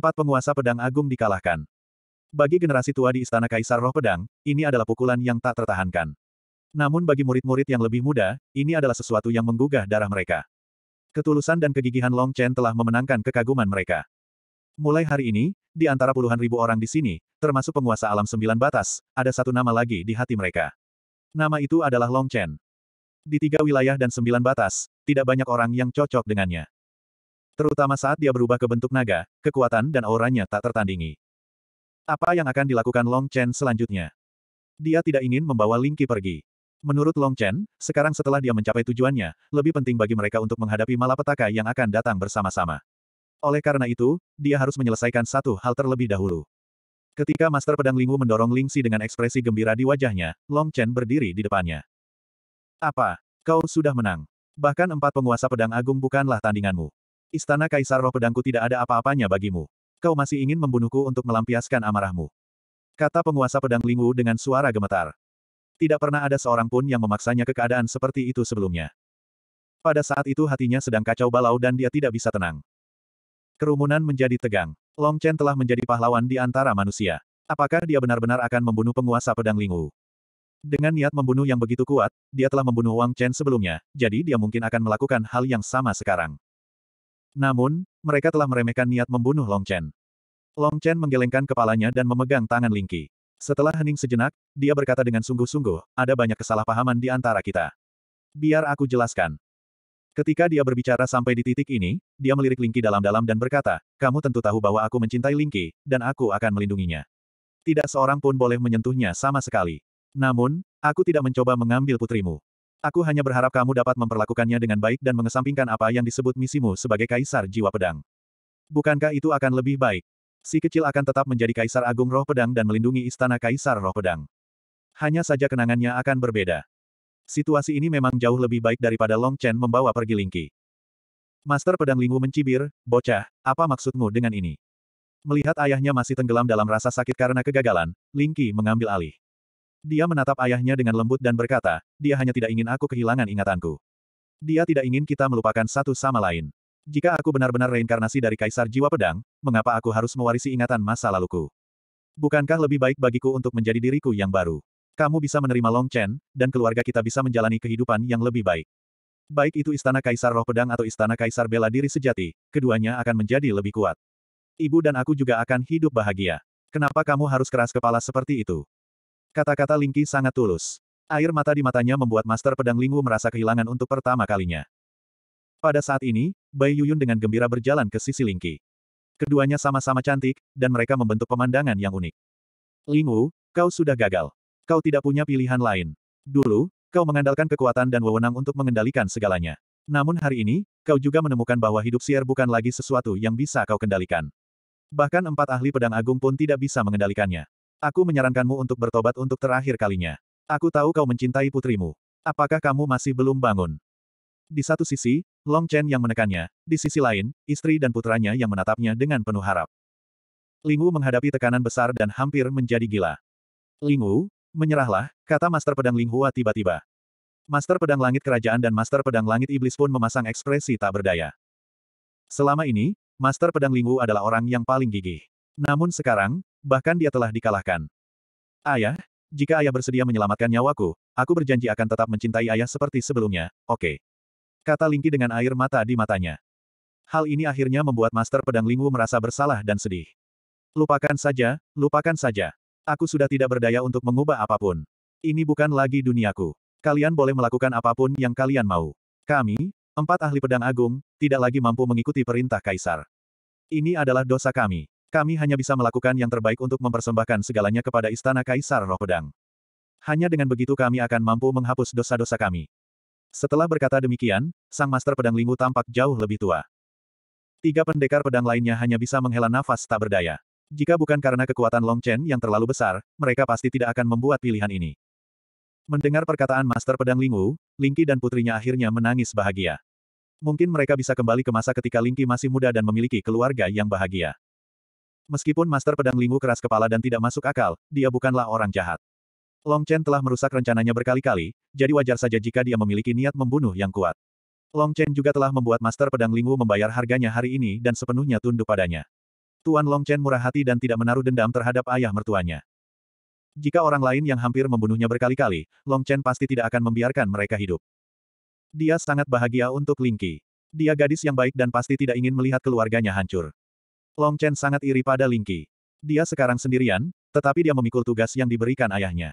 Empat penguasa pedang agung dikalahkan. Bagi generasi tua di Istana Kaisar Roh Pedang, ini adalah pukulan yang tak tertahankan. Namun bagi murid-murid yang lebih muda, ini adalah sesuatu yang menggugah darah mereka. Ketulusan dan kegigihan Long Chen telah memenangkan kekaguman mereka. Mulai hari ini, di antara puluhan ribu orang di sini, termasuk penguasa alam sembilan batas, ada satu nama lagi di hati mereka. Nama itu adalah Long Chen. Di tiga wilayah dan sembilan batas, tidak banyak orang yang cocok dengannya. Terutama saat dia berubah ke bentuk naga, kekuatan dan auranya tak tertandingi. Apa yang akan dilakukan Long Chen selanjutnya? Dia tidak ingin membawa Ling Qi pergi. Menurut Long Chen, sekarang setelah dia mencapai tujuannya, lebih penting bagi mereka untuk menghadapi malapetaka yang akan datang bersama-sama. Oleh karena itu, dia harus menyelesaikan satu hal terlebih dahulu. Ketika Master Pedang Lingwu mendorong Ling Xi dengan ekspresi gembira di wajahnya, Long Chen berdiri di depannya. Apa? Kau sudah menang. Bahkan empat penguasa pedang agung bukanlah tandinganmu. Istana Kaisar Roh Pedangku tidak ada apa-apanya bagimu. Kau masih ingin membunuhku untuk melampiaskan amarahmu. Kata penguasa pedang Lingwu dengan suara gemetar. Tidak pernah ada seorang pun yang memaksanya ke keadaan seperti itu sebelumnya. Pada saat itu hatinya sedang kacau balau dan dia tidak bisa tenang. Kerumunan menjadi tegang. Long Chen telah menjadi pahlawan di antara manusia. Apakah dia benar-benar akan membunuh penguasa pedang Lingwu? Dengan niat membunuh yang begitu kuat, dia telah membunuh Wang Chen sebelumnya, jadi dia mungkin akan melakukan hal yang sama sekarang. Namun, mereka telah meremehkan niat membunuh Long Chen. Long Chen menggelengkan kepalanya dan memegang tangan Lingqi. Setelah hening sejenak, dia berkata dengan sungguh-sungguh, ada banyak kesalahpahaman di antara kita. Biar aku jelaskan. Ketika dia berbicara sampai di titik ini, dia melirik Lingqi dalam-dalam dan berkata, kamu tentu tahu bahwa aku mencintai Lingqi, dan aku akan melindunginya. Tidak seorang pun boleh menyentuhnya sama sekali. Namun, aku tidak mencoba mengambil putrimu. Aku hanya berharap kamu dapat memperlakukannya dengan baik dan mengesampingkan apa yang disebut misimu sebagai Kaisar Jiwa Pedang. Bukankah itu akan lebih baik? Si kecil akan tetap menjadi Kaisar Agung Roh Pedang dan melindungi Istana Kaisar Roh Pedang. Hanya saja kenangannya akan berbeda. Situasi ini memang jauh lebih baik daripada Long Chen membawa pergi Lingqi. Master Pedang Lingwu mencibir, bocah, apa maksudmu dengan ini? Melihat ayahnya masih tenggelam dalam rasa sakit karena kegagalan, Lingqi mengambil alih. Dia menatap ayahnya dengan lembut dan berkata, dia hanya tidak ingin aku kehilangan ingatanku. Dia tidak ingin kita melupakan satu sama lain. Jika aku benar-benar reinkarnasi dari Kaisar Jiwa Pedang, mengapa aku harus mewarisi ingatan masa laluku? Bukankah lebih baik bagiku untuk menjadi diriku yang baru? Kamu bisa menerima Long Chen, dan keluarga kita bisa menjalani kehidupan yang lebih baik. Baik itu Istana Kaisar Roh Pedang atau Istana Kaisar Bela Diri Sejati, keduanya akan menjadi lebih kuat. Ibu dan aku juga akan hidup bahagia. Kenapa kamu harus keras kepala seperti itu? Kata-kata Lingqi sangat tulus. Air mata di matanya membuat Master Pedang Lingwu merasa kehilangan untuk pertama kalinya. Pada saat ini, Bai Yuyun dengan gembira berjalan ke sisi Lingqi. Keduanya sama-sama cantik, dan mereka membentuk pemandangan yang unik. Lingwu, kau sudah gagal. Kau tidak punya pilihan lain. Dulu, kau mengandalkan kekuatan dan wewenang untuk mengendalikan segalanya. Namun hari ini, kau juga menemukan bahwa hidup siar bukan lagi sesuatu yang bisa kau kendalikan. Bahkan empat ahli pedang agung pun tidak bisa mengendalikannya. Aku menyarankanmu untuk bertobat untuk terakhir kalinya. Aku tahu kau mencintai putrimu. Apakah kamu masih belum bangun? Di satu sisi, Long Chen yang menekannya, di sisi lain, istri dan putranya yang menatapnya dengan penuh harap. Lingu menghadapi tekanan besar dan hampir menjadi gila. Lingu, menyerahlah, kata Master Pedang Linghua tiba-tiba. Master Pedang Langit Kerajaan dan Master Pedang Langit Iblis pun memasang ekspresi tak berdaya. Selama ini, Master Pedang Lingwu adalah orang yang paling gigih. Namun sekarang, bahkan dia telah dikalahkan. Ayah, jika ayah bersedia menyelamatkan nyawaku, aku berjanji akan tetap mencintai ayah seperti sebelumnya, oke. Okay. Kata Lingki dengan air mata di matanya. Hal ini akhirnya membuat Master Pedang Lingwu merasa bersalah dan sedih. Lupakan saja, lupakan saja. Aku sudah tidak berdaya untuk mengubah apapun. Ini bukan lagi duniaku. Kalian boleh melakukan apapun yang kalian mau. Kami, empat ahli pedang agung, tidak lagi mampu mengikuti perintah kaisar. Ini adalah dosa kami. Kami hanya bisa melakukan yang terbaik untuk mempersembahkan segalanya kepada Istana Kaisar Roh Pedang. Hanya dengan begitu kami akan mampu menghapus dosa-dosa kami. Setelah berkata demikian, Sang Master Pedang Lingu tampak jauh lebih tua. Tiga pendekar pedang lainnya hanya bisa menghela nafas tak berdaya. Jika bukan karena kekuatan Long Chen yang terlalu besar, mereka pasti tidak akan membuat pilihan ini. Mendengar perkataan Master Pedang Lingwu, Lingqi dan putrinya akhirnya menangis bahagia. Mungkin mereka bisa kembali ke masa ketika Lingqi masih muda dan memiliki keluarga yang bahagia. Meskipun Master Pedang Linggu keras kepala dan tidak masuk akal, dia bukanlah orang jahat. Long Chen telah merusak rencananya berkali-kali, jadi wajar saja jika dia memiliki niat membunuh yang kuat. Long Chen juga telah membuat Master Pedang Linggu membayar harganya hari ini dan sepenuhnya tunduk padanya. Tuan Long Chen murah hati dan tidak menaruh dendam terhadap ayah mertuanya. Jika orang lain yang hampir membunuhnya berkali-kali, Long Chen pasti tidak akan membiarkan mereka hidup. Dia sangat bahagia untuk Lingqi. Dia gadis yang baik dan pasti tidak ingin melihat keluarganya hancur. Long Chen sangat iri pada Ling Qi. Dia sekarang sendirian, tetapi dia memikul tugas yang diberikan ayahnya.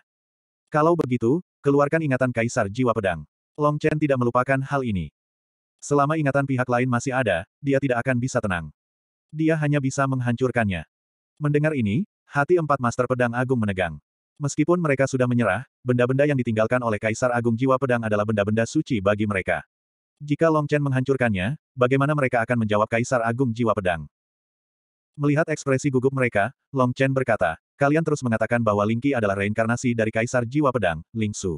Kalau begitu, keluarkan ingatan Kaisar Jiwa Pedang. Long Chen tidak melupakan hal ini. Selama ingatan pihak lain masih ada, dia tidak akan bisa tenang. Dia hanya bisa menghancurkannya. Mendengar ini, hati empat Master Pedang Agung menegang. Meskipun mereka sudah menyerah, benda-benda yang ditinggalkan oleh Kaisar Agung Jiwa Pedang adalah benda-benda suci bagi mereka. Jika Long Chen menghancurkannya, bagaimana mereka akan menjawab Kaisar Agung Jiwa Pedang? Melihat ekspresi gugup mereka, Long Chen berkata, kalian terus mengatakan bahwa Ling Qi adalah reinkarnasi dari Kaisar Jiwa Pedang, Ling Su.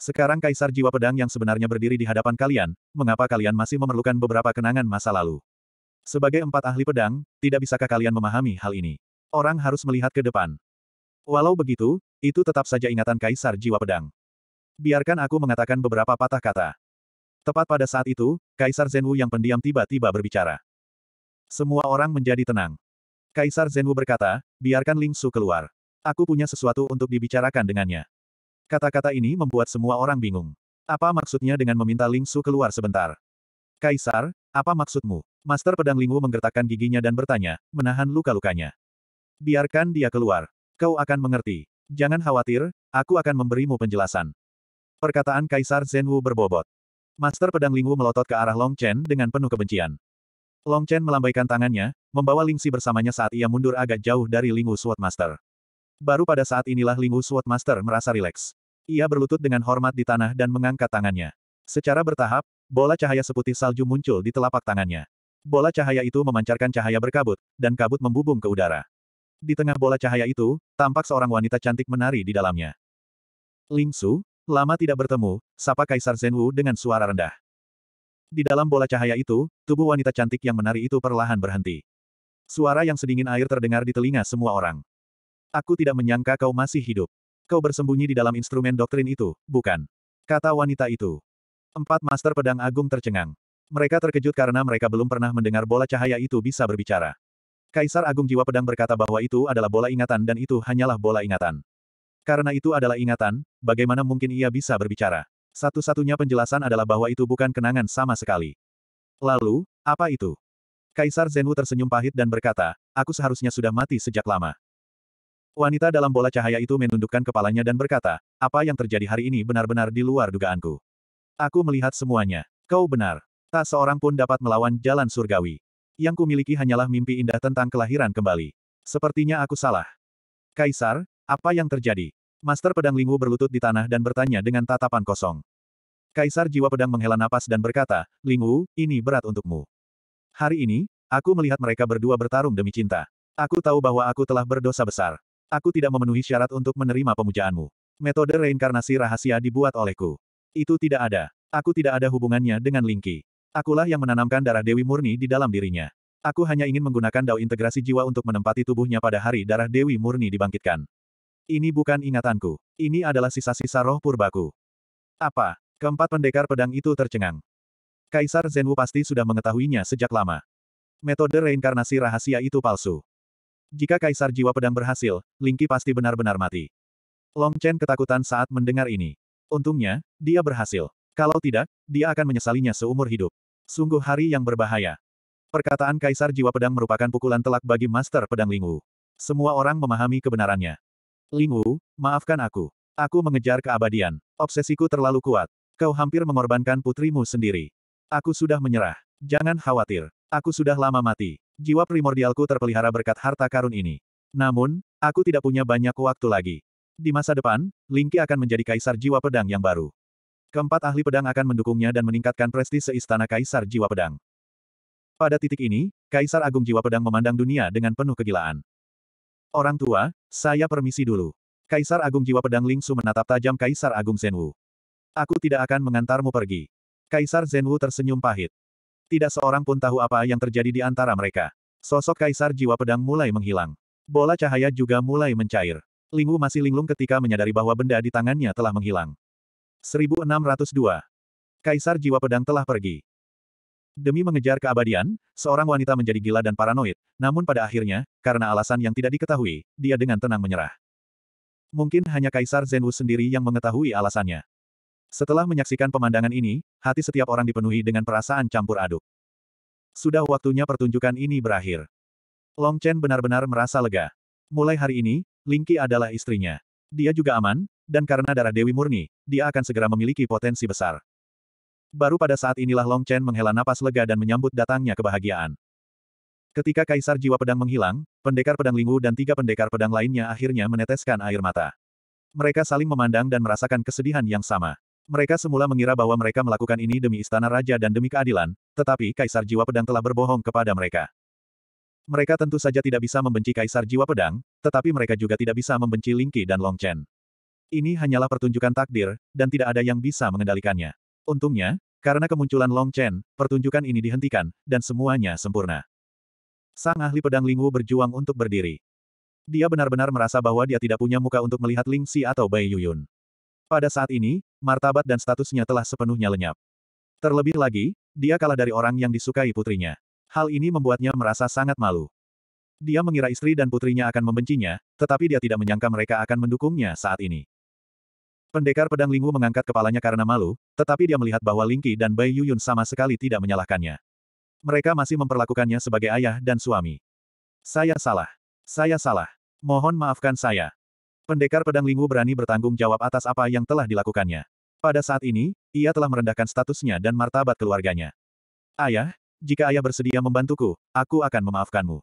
Sekarang Kaisar Jiwa Pedang yang sebenarnya berdiri di hadapan kalian, mengapa kalian masih memerlukan beberapa kenangan masa lalu? Sebagai empat ahli pedang, tidak bisakah kalian memahami hal ini? Orang harus melihat ke depan. Walau begitu, itu tetap saja ingatan Kaisar Jiwa Pedang. Biarkan aku mengatakan beberapa patah kata. Tepat pada saat itu, Kaisar Zenwu yang pendiam tiba-tiba berbicara. Semua orang menjadi tenang. Kaisar Zenwu berkata, biarkan Ling Su keluar. Aku punya sesuatu untuk dibicarakan dengannya. Kata-kata ini membuat semua orang bingung. Apa maksudnya dengan meminta Ling Su keluar sebentar? Kaisar, apa maksudmu? Master Pedang Lingwu menggertakkan giginya dan bertanya, menahan luka-lukanya. Biarkan dia keluar. Kau akan mengerti. Jangan khawatir, aku akan memberimu penjelasan. Perkataan Kaisar Zenwu berbobot. Master Pedang Lingwu melotot ke arah Long Chen dengan penuh kebencian. Long Chen melambaikan tangannya, membawa Ling Si bersamanya saat ia mundur agak jauh dari Wu Sword Master. Baru pada saat inilah Wu Sword Master merasa rileks. Ia berlutut dengan hormat di tanah dan mengangkat tangannya. Secara bertahap, bola cahaya seputih salju muncul di telapak tangannya. Bola cahaya itu memancarkan cahaya berkabut, dan kabut membubung ke udara. Di tengah bola cahaya itu, tampak seorang wanita cantik menari di dalamnya. Ling Su, lama tidak bertemu, sapa Kaisar Zhenwu dengan suara rendah. Di dalam bola cahaya itu, tubuh wanita cantik yang menari itu perlahan berhenti. Suara yang sedingin air terdengar di telinga semua orang. Aku tidak menyangka kau masih hidup. Kau bersembunyi di dalam instrumen doktrin itu, bukan? Kata wanita itu. Empat master pedang agung tercengang. Mereka terkejut karena mereka belum pernah mendengar bola cahaya itu bisa berbicara. Kaisar Agung Jiwa Pedang berkata bahwa itu adalah bola ingatan dan itu hanyalah bola ingatan. Karena itu adalah ingatan, bagaimana mungkin ia bisa berbicara? Satu-satunya penjelasan adalah bahwa itu bukan kenangan sama sekali. Lalu, apa itu? Kaisar Zenwu tersenyum pahit dan berkata, aku seharusnya sudah mati sejak lama. Wanita dalam bola cahaya itu menundukkan kepalanya dan berkata, apa yang terjadi hari ini benar-benar di luar dugaanku. Aku melihat semuanya. Kau benar. Tak seorang pun dapat melawan jalan surgawi. Yang kumiliki hanyalah mimpi indah tentang kelahiran kembali. Sepertinya aku salah. Kaisar, apa yang terjadi? Master Pedang Lingwu berlutut di tanah dan bertanya dengan tatapan kosong. Kaisar Jiwa Pedang menghela napas dan berkata, Lingwu, ini berat untukmu. Hari ini, aku melihat mereka berdua bertarung demi cinta. Aku tahu bahwa aku telah berdosa besar. Aku tidak memenuhi syarat untuk menerima pemujaanmu. Metode reinkarnasi rahasia dibuat olehku. Itu tidak ada. Aku tidak ada hubungannya dengan Lingki. Akulah yang menanamkan darah Dewi Murni di dalam dirinya. Aku hanya ingin menggunakan dao integrasi jiwa untuk menempati tubuhnya pada hari darah Dewi Murni dibangkitkan. Ini bukan ingatanku. Ini adalah sisa-sisa roh purbaku. Apa? Keempat pendekar pedang itu tercengang. Kaisar Zenwu pasti sudah mengetahuinya sejak lama. Metode reinkarnasi rahasia itu palsu. Jika Kaisar Jiwa Pedang berhasil, Lingki pasti benar-benar mati. Long Chen ketakutan saat mendengar ini. Untungnya, dia berhasil. Kalau tidak, dia akan menyesalinya seumur hidup. Sungguh hari yang berbahaya. Perkataan Kaisar Jiwa Pedang merupakan pukulan telak bagi Master Pedang Lingwu. Semua orang memahami kebenarannya. Lingwu, maafkan aku. Aku mengejar keabadian. Obsesiku terlalu kuat. Kau hampir mengorbankan putrimu sendiri. Aku sudah menyerah. Jangan khawatir. Aku sudah lama mati. Jiwa primordialku terpelihara berkat harta karun ini. Namun, aku tidak punya banyak waktu lagi. Di masa depan, Lingqi akan menjadi kaisar jiwa pedang yang baru. Keempat ahli pedang akan mendukungnya dan meningkatkan prestise istana kaisar jiwa pedang. Pada titik ini, Kaisar Agung Jiwa Pedang memandang dunia dengan penuh kegilaan. Orang tua, saya permisi dulu. Kaisar Agung Jiwa Pedang Ling menatap tajam Kaisar Agung Zenwu. Aku tidak akan mengantarmu pergi. Kaisar Zenwu tersenyum pahit. Tidak seorang pun tahu apa yang terjadi di antara mereka. Sosok Kaisar Jiwa Pedang mulai menghilang. Bola cahaya juga mulai mencair. Lingwu masih linglung ketika menyadari bahwa benda di tangannya telah menghilang. 1602. Kaisar Jiwa Pedang telah pergi. Demi mengejar keabadian, seorang wanita menjadi gila dan paranoid, namun pada akhirnya, karena alasan yang tidak diketahui, dia dengan tenang menyerah. Mungkin hanya Kaisar Zenwu sendiri yang mengetahui alasannya. Setelah menyaksikan pemandangan ini, hati setiap orang dipenuhi dengan perasaan campur aduk. Sudah waktunya pertunjukan ini berakhir. Long Chen benar-benar merasa lega. Mulai hari ini, Lingqi adalah istrinya. Dia juga aman, dan karena darah Dewi Murni, dia akan segera memiliki potensi besar. Baru pada saat inilah Long Chen menghela napas lega dan menyambut datangnya kebahagiaan. Ketika Kaisar Jiwa Pedang menghilang, pendekar pedang Lingwu dan tiga pendekar pedang lainnya akhirnya meneteskan air mata. Mereka saling memandang dan merasakan kesedihan yang sama. Mereka semula mengira bahwa mereka melakukan ini demi istana raja dan demi keadilan, tetapi Kaisar Jiwa Pedang telah berbohong kepada mereka. Mereka tentu saja tidak bisa membenci Kaisar Jiwa Pedang, tetapi mereka juga tidak bisa membenci Lingqi dan Long Chen. Ini hanyalah pertunjukan takdir, dan tidak ada yang bisa mengendalikannya. Untungnya, karena kemunculan Long Chen, pertunjukan ini dihentikan, dan semuanya sempurna. Sang ahli pedang Ling Wu berjuang untuk berdiri. Dia benar-benar merasa bahwa dia tidak punya muka untuk melihat Ling Xi atau Bai Yuyun. Pada saat ini, martabat dan statusnya telah sepenuhnya lenyap. Terlebih lagi, dia kalah dari orang yang disukai putrinya. Hal ini membuatnya merasa sangat malu. Dia mengira istri dan putrinya akan membencinya, tetapi dia tidak menyangka mereka akan mendukungnya saat ini. Pendekar pedang Lingwu mengangkat kepalanya karena malu, tetapi dia melihat bahwa Lingqi dan Bai Yuyun sama sekali tidak menyalahkannya. Mereka masih memperlakukannya sebagai ayah dan suami. Saya salah. Saya salah. Mohon maafkan saya. Pendekar pedang Lingwu berani bertanggung jawab atas apa yang telah dilakukannya. Pada saat ini, ia telah merendahkan statusnya dan martabat keluarganya. Ayah, jika ayah bersedia membantuku, aku akan memaafkanmu.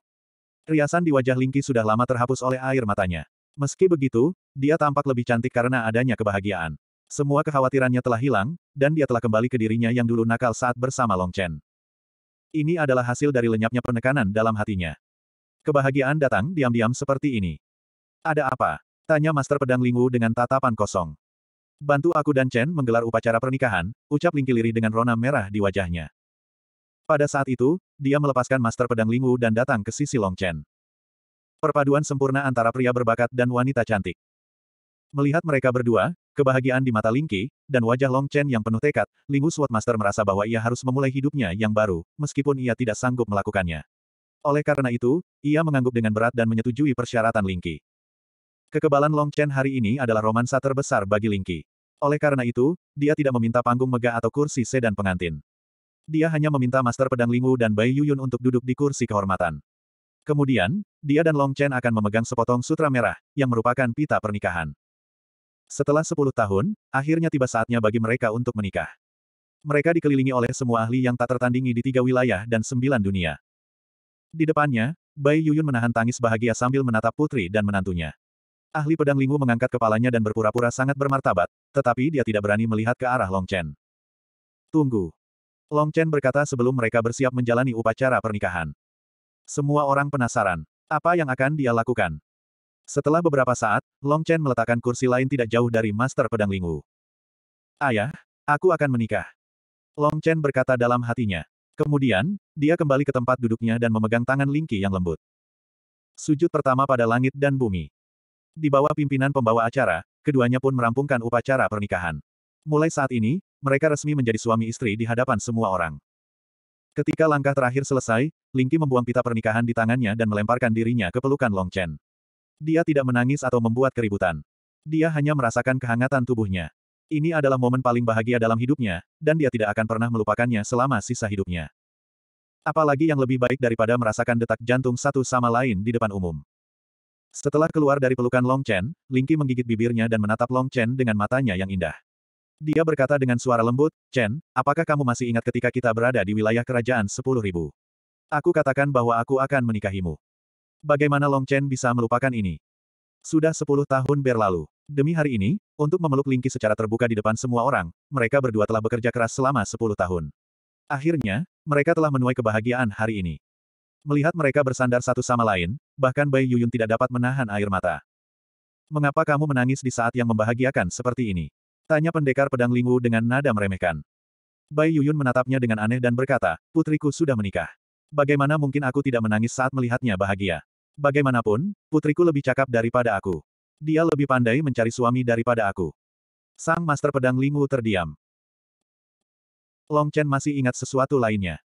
Riasan di wajah Lingqi sudah lama terhapus oleh air matanya. Meski begitu, dia tampak lebih cantik karena adanya kebahagiaan. Semua kekhawatirannya telah hilang, dan dia telah kembali ke dirinya yang dulu nakal saat bersama Long Chen. Ini adalah hasil dari lenyapnya penekanan dalam hatinya. Kebahagiaan datang diam-diam seperti ini. Ada apa? Tanya Master Pedang Lingwu dengan tatapan kosong. Bantu aku dan Chen menggelar upacara pernikahan, ucap Lingkiliri dengan rona merah di wajahnya. Pada saat itu, dia melepaskan Master Pedang Lingwu dan datang ke sisi Long Chen. Perpaduan sempurna antara pria berbakat dan wanita cantik. Melihat mereka berdua, kebahagiaan di mata Lingqi, dan wajah Long Chen yang penuh tekad, Lingwu Swordmaster merasa bahwa ia harus memulai hidupnya yang baru, meskipun ia tidak sanggup melakukannya. Oleh karena itu, ia mengangguk dengan berat dan menyetujui persyaratan Lingqi. Kekebalan Long Chen hari ini adalah romansa terbesar bagi Lingqi. Oleh karena itu, dia tidak meminta panggung megah atau kursi sedan pengantin. Dia hanya meminta Master Pedang Lingwu dan Bai Yuyun untuk duduk di kursi kehormatan. Kemudian, dia dan Long Chen akan memegang sepotong sutra merah, yang merupakan pita pernikahan. Setelah sepuluh tahun, akhirnya tiba saatnya bagi mereka untuk menikah. Mereka dikelilingi oleh semua ahli yang tak tertandingi di tiga wilayah dan sembilan dunia. Di depannya, Bai Yuyun menahan tangis bahagia sambil menatap putri dan menantunya. Ahli pedang lingu mengangkat kepalanya dan berpura-pura sangat bermartabat, tetapi dia tidak berani melihat ke arah Long Chen. Tunggu. Long Chen berkata sebelum mereka bersiap menjalani upacara pernikahan. Semua orang penasaran. Apa yang akan dia lakukan? Setelah beberapa saat, Long Chen meletakkan kursi lain tidak jauh dari Master Pedang Linggu. Ayah, aku akan menikah. Long Chen berkata dalam hatinya. Kemudian, dia kembali ke tempat duduknya dan memegang tangan Ling Qi yang lembut. Sujud pertama pada langit dan bumi. Di bawah pimpinan pembawa acara, keduanya pun merampungkan upacara pernikahan. Mulai saat ini, mereka resmi menjadi suami istri di hadapan semua orang. Ketika langkah terakhir selesai, Lingqi membuang pita pernikahan di tangannya dan melemparkan dirinya ke pelukan Long Chen. Dia tidak menangis atau membuat keributan. Dia hanya merasakan kehangatan tubuhnya. Ini adalah momen paling bahagia dalam hidupnya, dan dia tidak akan pernah melupakannya selama sisa hidupnya. Apalagi yang lebih baik daripada merasakan detak jantung satu sama lain di depan umum. Setelah keluar dari pelukan Long Chen, Lingqi menggigit bibirnya dan menatap Long Chen dengan matanya yang indah. Dia berkata dengan suara lembut, Chen, apakah kamu masih ingat ketika kita berada di wilayah kerajaan sepuluh ribu? Aku katakan bahwa aku akan menikahimu. Bagaimana Long Chen bisa melupakan ini? Sudah sepuluh tahun berlalu. Demi hari ini, untuk memeluk Lingqi secara terbuka di depan semua orang, mereka berdua telah bekerja keras selama sepuluh tahun. Akhirnya, mereka telah menuai kebahagiaan hari ini. Melihat mereka bersandar satu sama lain, bahkan Bai Yuyun tidak dapat menahan air mata. Mengapa kamu menangis di saat yang membahagiakan seperti ini? Tanya pendekar pedang Lingwu dengan nada meremehkan. Bai Yuyun menatapnya dengan aneh dan berkata, putriku sudah menikah. Bagaimana mungkin aku tidak menangis saat melihatnya bahagia? Bagaimanapun, putriku lebih cakap daripada aku. Dia lebih pandai mencari suami daripada aku. Sang Master Pedang Lingwu terdiam. Long Chen masih ingat sesuatu lainnya.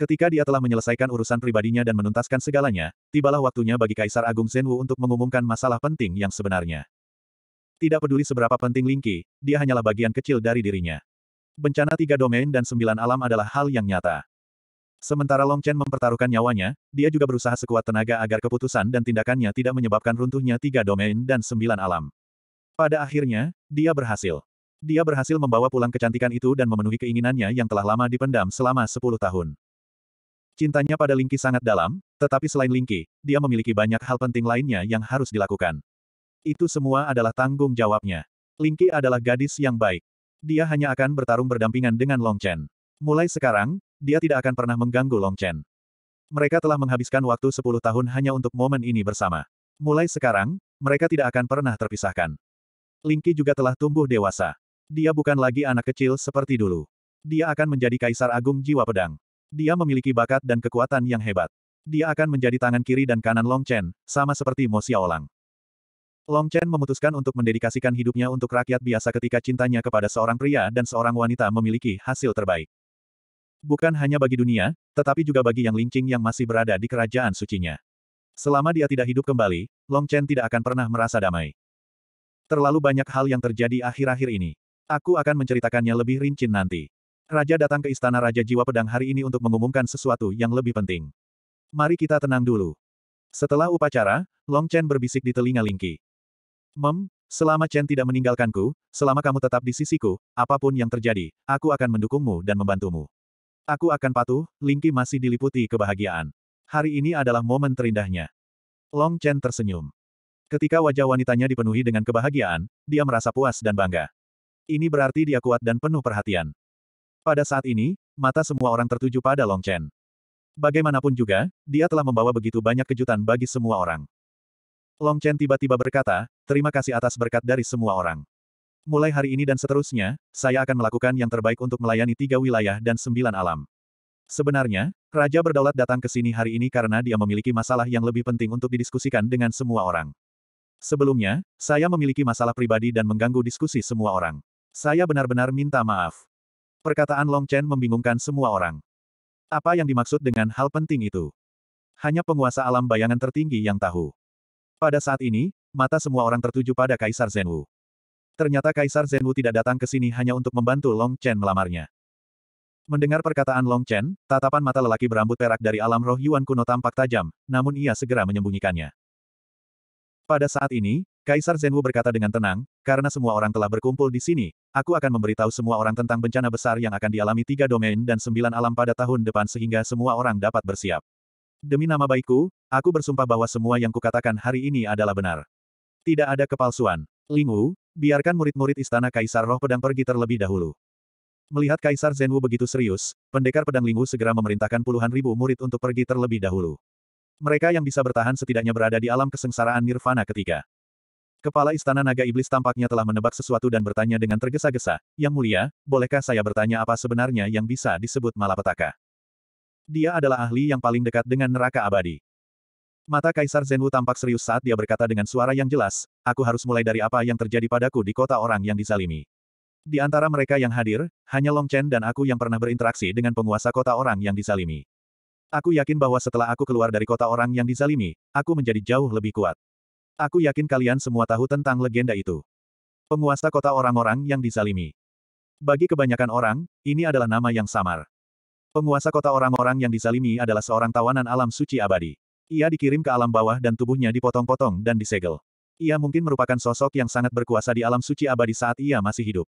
Ketika dia telah menyelesaikan urusan pribadinya dan menuntaskan segalanya, tibalah waktunya bagi Kaisar Agung Zhenwu untuk mengumumkan masalah penting yang sebenarnya. Tidak peduli seberapa penting Lingqi, dia hanyalah bagian kecil dari dirinya. Bencana tiga domain dan sembilan alam adalah hal yang nyata. Sementara Long Chen mempertaruhkan nyawanya, dia juga berusaha sekuat tenaga agar keputusan dan tindakannya tidak menyebabkan runtuhnya tiga domain dan sembilan alam. Pada akhirnya, dia berhasil. Dia berhasil membawa pulang kecantikan itu dan memenuhi keinginannya yang telah lama dipendam selama sepuluh tahun. Cintanya pada Lingqi sangat dalam, tetapi selain Lingqi, dia memiliki banyak hal penting lainnya yang harus dilakukan. Itu semua adalah tanggung jawabnya. Lingki adalah gadis yang baik. Dia hanya akan bertarung berdampingan dengan Long Chen. Mulai sekarang, dia tidak akan pernah mengganggu Long Chen. Mereka telah menghabiskan waktu 10 tahun hanya untuk momen ini bersama. Mulai sekarang, mereka tidak akan pernah terpisahkan. Lingki juga telah tumbuh dewasa. Dia bukan lagi anak kecil seperti dulu. Dia akan menjadi kaisar agung jiwa pedang. Dia memiliki bakat dan kekuatan yang hebat. Dia akan menjadi tangan kiri dan kanan Long Chen, sama seperti Mo Xiaolang. Long Chen memutuskan untuk mendedikasikan hidupnya untuk rakyat biasa ketika cintanya kepada seorang pria dan seorang wanita memiliki hasil terbaik. Bukan hanya bagi dunia, tetapi juga bagi yang lincing yang masih berada di kerajaan sucinya. Selama dia tidak hidup kembali, Long Chen tidak akan pernah merasa damai. Terlalu banyak hal yang terjadi akhir-akhir ini. Aku akan menceritakannya lebih rinci nanti. Raja datang ke istana Raja Jiwa Pedang hari ini untuk mengumumkan sesuatu yang lebih penting. Mari kita tenang dulu. Setelah upacara, Long Chen berbisik di telinga Lingqi. Mem, selama Chen tidak meninggalkanku, selama kamu tetap di sisiku, apapun yang terjadi, aku akan mendukungmu dan membantumu. Aku akan patuh, Lingqi masih diliputi kebahagiaan. Hari ini adalah momen terindahnya. Long Chen tersenyum. Ketika wajah wanitanya dipenuhi dengan kebahagiaan, dia merasa puas dan bangga. Ini berarti dia kuat dan penuh perhatian. Pada saat ini, mata semua orang tertuju pada Long Chen. Bagaimanapun juga, dia telah membawa begitu banyak kejutan bagi semua orang. Long Chen tiba-tiba berkata, terima kasih atas berkat dari semua orang. Mulai hari ini dan seterusnya, saya akan melakukan yang terbaik untuk melayani tiga wilayah dan sembilan alam. Sebenarnya, Raja berdaulat datang ke sini hari ini karena dia memiliki masalah yang lebih penting untuk didiskusikan dengan semua orang. Sebelumnya, saya memiliki masalah pribadi dan mengganggu diskusi semua orang. Saya benar-benar minta maaf. Perkataan Long Chen membingungkan semua orang. Apa yang dimaksud dengan hal penting itu? Hanya penguasa alam bayangan tertinggi yang tahu. Pada saat ini, mata semua orang tertuju pada Kaisar Zenwu. Ternyata Kaisar Zenwu tidak datang ke sini hanya untuk membantu Long Chen melamarnya. Mendengar perkataan Long Chen, tatapan mata lelaki berambut perak dari alam roh Yuan kuno tampak tajam, namun ia segera menyembunyikannya. Pada saat ini, Kaisar Zenwu berkata dengan tenang, karena semua orang telah berkumpul di sini, aku akan memberitahu semua orang tentang bencana besar yang akan dialami tiga domain dan sembilan alam pada tahun depan sehingga semua orang dapat bersiap. Demi nama baikku, aku bersumpah bahwa semua yang kukatakan hari ini adalah benar. Tidak ada kepalsuan. Wu, biarkan murid-murid istana Kaisar Roh Pedang pergi terlebih dahulu. Melihat Kaisar Wu begitu serius, pendekar pedang Wu segera memerintahkan puluhan ribu murid untuk pergi terlebih dahulu. Mereka yang bisa bertahan setidaknya berada di alam kesengsaraan nirvana ketiga. Kepala Istana Naga Iblis tampaknya telah menebak sesuatu dan bertanya dengan tergesa-gesa, Yang mulia, bolehkah saya bertanya apa sebenarnya yang bisa disebut malapetaka? Dia adalah ahli yang paling dekat dengan neraka abadi. Mata Kaisar Zenwu tampak serius saat dia berkata dengan suara yang jelas, aku harus mulai dari apa yang terjadi padaku di kota orang yang dizalimi. Di antara mereka yang hadir, hanya Long Chen dan aku yang pernah berinteraksi dengan penguasa kota orang yang dizalimi. Aku yakin bahwa setelah aku keluar dari kota orang yang dizalimi, aku menjadi jauh lebih kuat. Aku yakin kalian semua tahu tentang legenda itu. Penguasa kota orang-orang yang dizalimi. Bagi kebanyakan orang, ini adalah nama yang samar. Penguasa kota orang-orang yang disalimi adalah seorang tawanan alam suci abadi. Ia dikirim ke alam bawah dan tubuhnya dipotong-potong dan disegel. Ia mungkin merupakan sosok yang sangat berkuasa di alam suci abadi saat ia masih hidup.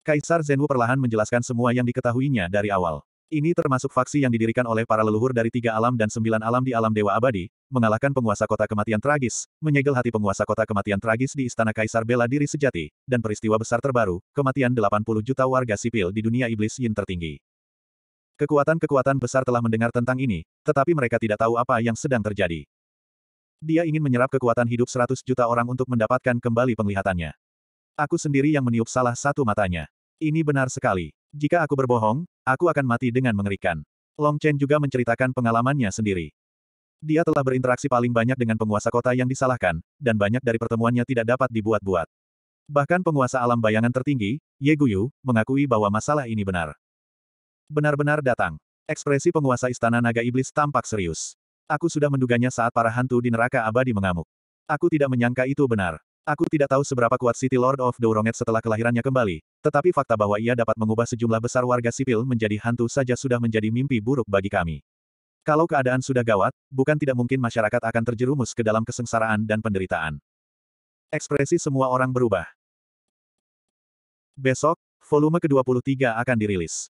Kaisar Zenwu perlahan menjelaskan semua yang diketahuinya dari awal. Ini termasuk faksi yang didirikan oleh para leluhur dari tiga alam dan sembilan alam di alam Dewa Abadi, mengalahkan penguasa kota kematian tragis, menyegel hati penguasa kota kematian tragis di Istana Kaisar Bela Diri Sejati, dan peristiwa besar terbaru, kematian 80 juta warga sipil di dunia iblis yin tertinggi. Kekuatan-kekuatan besar telah mendengar tentang ini, tetapi mereka tidak tahu apa yang sedang terjadi. Dia ingin menyerap kekuatan hidup seratus juta orang untuk mendapatkan kembali penglihatannya. Aku sendiri yang meniup salah satu matanya. Ini benar sekali. Jika aku berbohong, aku akan mati dengan mengerikan. Long Chen juga menceritakan pengalamannya sendiri. Dia telah berinteraksi paling banyak dengan penguasa kota yang disalahkan, dan banyak dari pertemuannya tidak dapat dibuat-buat. Bahkan penguasa alam bayangan tertinggi, Ye Guyu, mengakui bahwa masalah ini benar. Benar-benar datang. Ekspresi penguasa istana naga iblis tampak serius. Aku sudah menduganya saat para hantu di neraka abadi mengamuk. Aku tidak menyangka itu benar. Aku tidak tahu seberapa kuat City Lord of Douronget setelah kelahirannya kembali, tetapi fakta bahwa ia dapat mengubah sejumlah besar warga sipil menjadi hantu saja sudah menjadi mimpi buruk bagi kami. Kalau keadaan sudah gawat, bukan tidak mungkin masyarakat akan terjerumus ke dalam kesengsaraan dan penderitaan. Ekspresi semua orang berubah. Besok, volume ke-23 akan dirilis.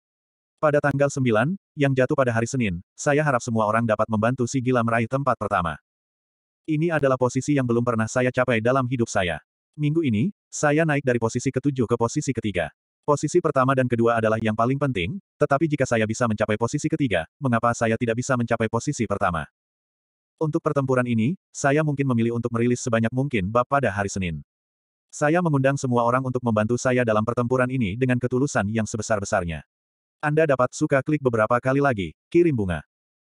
Pada tanggal 9, yang jatuh pada hari Senin, saya harap semua orang dapat membantu si gila meraih tempat pertama. Ini adalah posisi yang belum pernah saya capai dalam hidup saya. Minggu ini, saya naik dari posisi ketujuh ke posisi ketiga. Posisi pertama dan kedua adalah yang paling penting, tetapi jika saya bisa mencapai posisi ketiga, mengapa saya tidak bisa mencapai posisi pertama? Untuk pertempuran ini, saya mungkin memilih untuk merilis sebanyak mungkin bab pada hari Senin. Saya mengundang semua orang untuk membantu saya dalam pertempuran ini dengan ketulusan yang sebesar-besarnya. Anda dapat suka klik beberapa kali lagi, kirim bunga.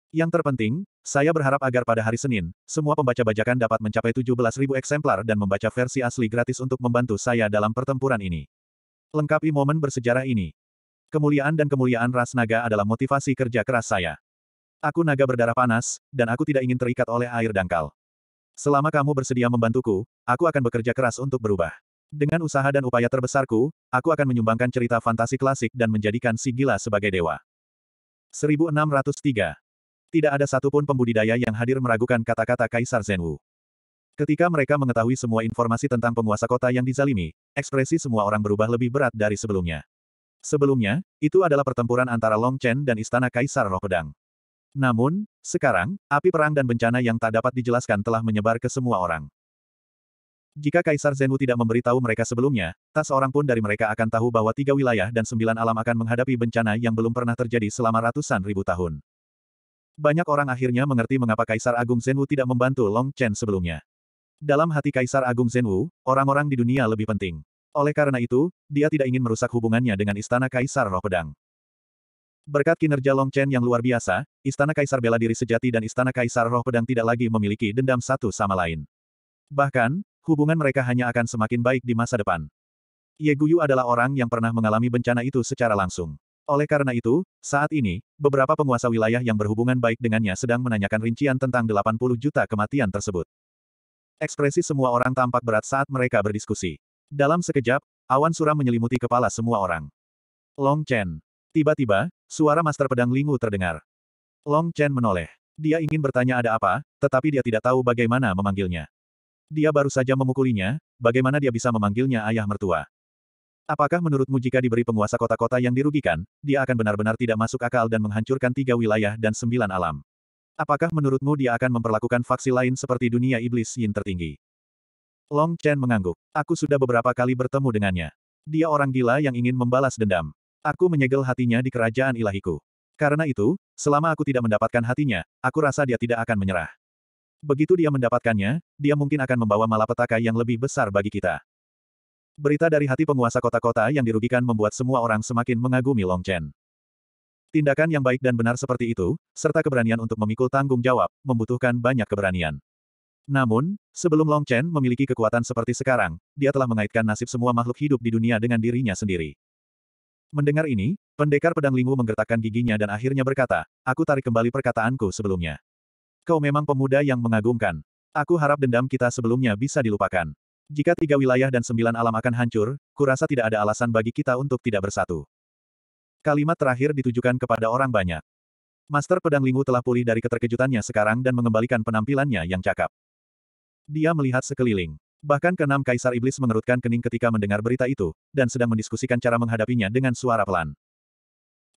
Yang terpenting, saya berharap agar pada hari Senin, semua pembaca bajakan dapat mencapai 17.000 eksemplar dan membaca versi asli gratis untuk membantu saya dalam pertempuran ini. Lengkapi momen bersejarah ini. Kemuliaan dan kemuliaan ras naga adalah motivasi kerja keras saya. Aku naga berdarah panas, dan aku tidak ingin terikat oleh air dangkal. Selama kamu bersedia membantuku, aku akan bekerja keras untuk berubah. Dengan usaha dan upaya terbesarku, aku akan menyumbangkan cerita fantasi klasik dan menjadikan si sebagai dewa. 1603. Tidak ada satupun pembudidaya yang hadir meragukan kata-kata Kaisar Zenwu. Ketika mereka mengetahui semua informasi tentang penguasa kota yang dizalimi, ekspresi semua orang berubah lebih berat dari sebelumnya. Sebelumnya, itu adalah pertempuran antara Long Chen dan Istana Kaisar Roh Pedang. Namun, sekarang, api perang dan bencana yang tak dapat dijelaskan telah menyebar ke semua orang. Jika Kaisar Zenwu tidak memberitahu mereka sebelumnya, tak seorang pun dari mereka akan tahu bahwa tiga wilayah dan sembilan alam akan menghadapi bencana yang belum pernah terjadi selama ratusan ribu tahun. Banyak orang akhirnya mengerti mengapa Kaisar Agung Zenwu tidak membantu Long Chen sebelumnya. Dalam hati Kaisar Agung Zenwu, orang-orang di dunia lebih penting. Oleh karena itu, dia tidak ingin merusak hubungannya dengan Istana Kaisar Roh Pedang. Berkat kinerja Long Chen yang luar biasa, Istana Kaisar Bela Diri Sejati dan Istana Kaisar Roh Pedang tidak lagi memiliki dendam satu sama lain. Bahkan, hubungan mereka hanya akan semakin baik di masa depan. Ye Guyu adalah orang yang pernah mengalami bencana itu secara langsung. Oleh karena itu, saat ini, beberapa penguasa wilayah yang berhubungan baik dengannya sedang menanyakan rincian tentang 80 juta kematian tersebut. Ekspresi semua orang tampak berat saat mereka berdiskusi. Dalam sekejap, awan suram menyelimuti kepala semua orang. Long Chen. Tiba-tiba, suara Master Pedang Lingu terdengar. Long Chen menoleh. Dia ingin bertanya ada apa, tetapi dia tidak tahu bagaimana memanggilnya. Dia baru saja memukulinya, bagaimana dia bisa memanggilnya ayah mertua? Apakah menurutmu jika diberi penguasa kota-kota yang dirugikan, dia akan benar-benar tidak masuk akal dan menghancurkan tiga wilayah dan sembilan alam? Apakah menurutmu dia akan memperlakukan faksi lain seperti dunia iblis yin tertinggi? Long Chen mengangguk. Aku sudah beberapa kali bertemu dengannya. Dia orang gila yang ingin membalas dendam. Aku menyegel hatinya di kerajaan ilahiku. Karena itu, selama aku tidak mendapatkan hatinya, aku rasa dia tidak akan menyerah. Begitu dia mendapatkannya, dia mungkin akan membawa malapetaka yang lebih besar bagi kita. Berita dari hati penguasa kota-kota yang dirugikan membuat semua orang semakin mengagumi Long Chen. Tindakan yang baik dan benar seperti itu, serta keberanian untuk memikul tanggung jawab, membutuhkan banyak keberanian. Namun, sebelum Long Chen memiliki kekuatan seperti sekarang, dia telah mengaitkan nasib semua makhluk hidup di dunia dengan dirinya sendiri. Mendengar ini, pendekar pedang lingu menggertakkan giginya dan akhirnya berkata, aku tarik kembali perkataanku sebelumnya. Kau memang pemuda yang mengagumkan. Aku harap dendam kita sebelumnya bisa dilupakan. Jika tiga wilayah dan sembilan alam akan hancur, kurasa tidak ada alasan bagi kita untuk tidak bersatu. Kalimat terakhir ditujukan kepada orang banyak. Master Pedang Lingu telah pulih dari keterkejutannya sekarang dan mengembalikan penampilannya yang cakap. Dia melihat sekeliling. Bahkan keenam kaisar iblis mengerutkan kening ketika mendengar berita itu, dan sedang mendiskusikan cara menghadapinya dengan suara pelan.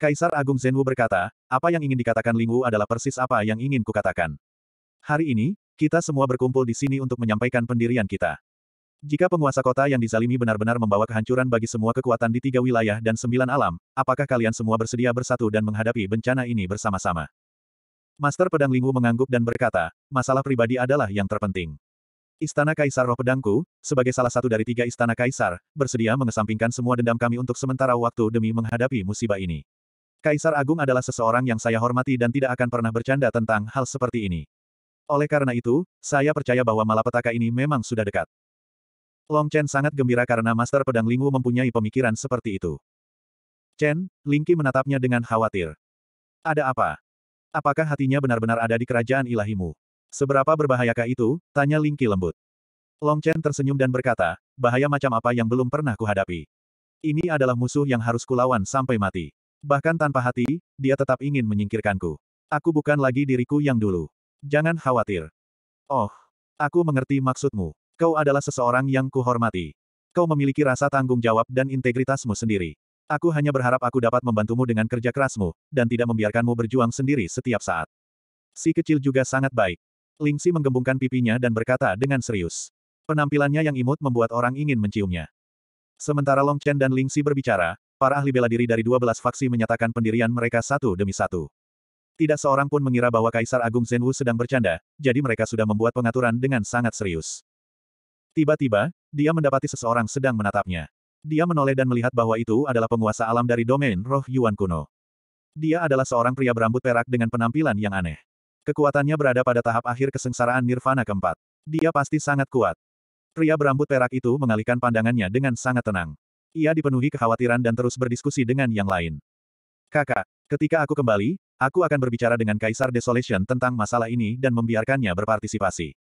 Kaisar Agung Zenwu berkata, apa yang ingin dikatakan Lingwu adalah persis apa yang ingin kukatakan. Hari ini, kita semua berkumpul di sini untuk menyampaikan pendirian kita. Jika penguasa kota yang dizalimi benar-benar membawa kehancuran bagi semua kekuatan di tiga wilayah dan sembilan alam, apakah kalian semua bersedia bersatu dan menghadapi bencana ini bersama-sama? Master Pedang Lingwu mengangguk dan berkata, masalah pribadi adalah yang terpenting. Istana Kaisar Roh Pedangku, sebagai salah satu dari tiga istana Kaisar, bersedia mengesampingkan semua dendam kami untuk sementara waktu demi menghadapi musibah ini. Kaisar Agung adalah seseorang yang saya hormati dan tidak akan pernah bercanda tentang hal seperti ini. Oleh karena itu, saya percaya bahwa malapetaka ini memang sudah dekat. Long Chen sangat gembira karena Master Pedang Lingwu mempunyai pemikiran seperti itu. Chen, Lingqi menatapnya dengan khawatir. Ada apa? Apakah hatinya benar-benar ada di kerajaan ilahimu? Seberapa berbahayakah itu? Tanya Lingqi lembut. Long Chen tersenyum dan berkata, bahaya macam apa yang belum pernah kuhadapi. Ini adalah musuh yang harus kulawan sampai mati. Bahkan tanpa hati, dia tetap ingin menyingkirkanku. Aku bukan lagi diriku yang dulu. Jangan khawatir. Oh, aku mengerti maksudmu. Kau adalah seseorang yang kuhormati. Kau memiliki rasa tanggung jawab dan integritasmu sendiri. Aku hanya berharap aku dapat membantumu dengan kerja kerasmu, dan tidak membiarkanmu berjuang sendiri setiap saat. Si kecil juga sangat baik. Lingsi menggembungkan pipinya dan berkata dengan serius. Penampilannya yang imut membuat orang ingin menciumnya. Sementara Long Chen dan Lingsi berbicara, Para ahli bela diri dari 12 faksi menyatakan pendirian mereka satu demi satu. Tidak seorang pun mengira bahwa Kaisar Agung Zenwu sedang bercanda, jadi mereka sudah membuat pengaturan dengan sangat serius. Tiba-tiba, dia mendapati seseorang sedang menatapnya. Dia menoleh dan melihat bahwa itu adalah penguasa alam dari domain roh Yuan kuno. Dia adalah seorang pria berambut perak dengan penampilan yang aneh. Kekuatannya berada pada tahap akhir kesengsaraan nirvana keempat. Dia pasti sangat kuat. Pria berambut perak itu mengalihkan pandangannya dengan sangat tenang. Ia dipenuhi kekhawatiran dan terus berdiskusi dengan yang lain. Kakak, ketika aku kembali, aku akan berbicara dengan Kaisar Desolation tentang masalah ini dan membiarkannya berpartisipasi.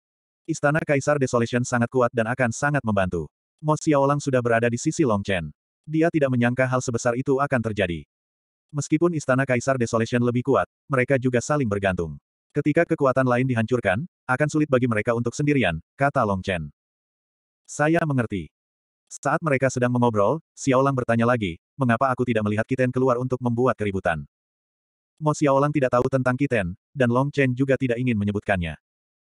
Istana Kaisar Desolation sangat kuat dan akan sangat membantu. Mo Xiaolang sudah berada di sisi Long Chen. Dia tidak menyangka hal sebesar itu akan terjadi. Meskipun Istana Kaisar Desolation lebih kuat, mereka juga saling bergantung. Ketika kekuatan lain dihancurkan, akan sulit bagi mereka untuk sendirian, kata Long Chen. Saya mengerti. Saat mereka sedang mengobrol, Xiaolang bertanya lagi, mengapa aku tidak melihat Kiten keluar untuk membuat keributan? Mo Xiaolang tidak tahu tentang Kiten, dan Long Chen juga tidak ingin menyebutkannya.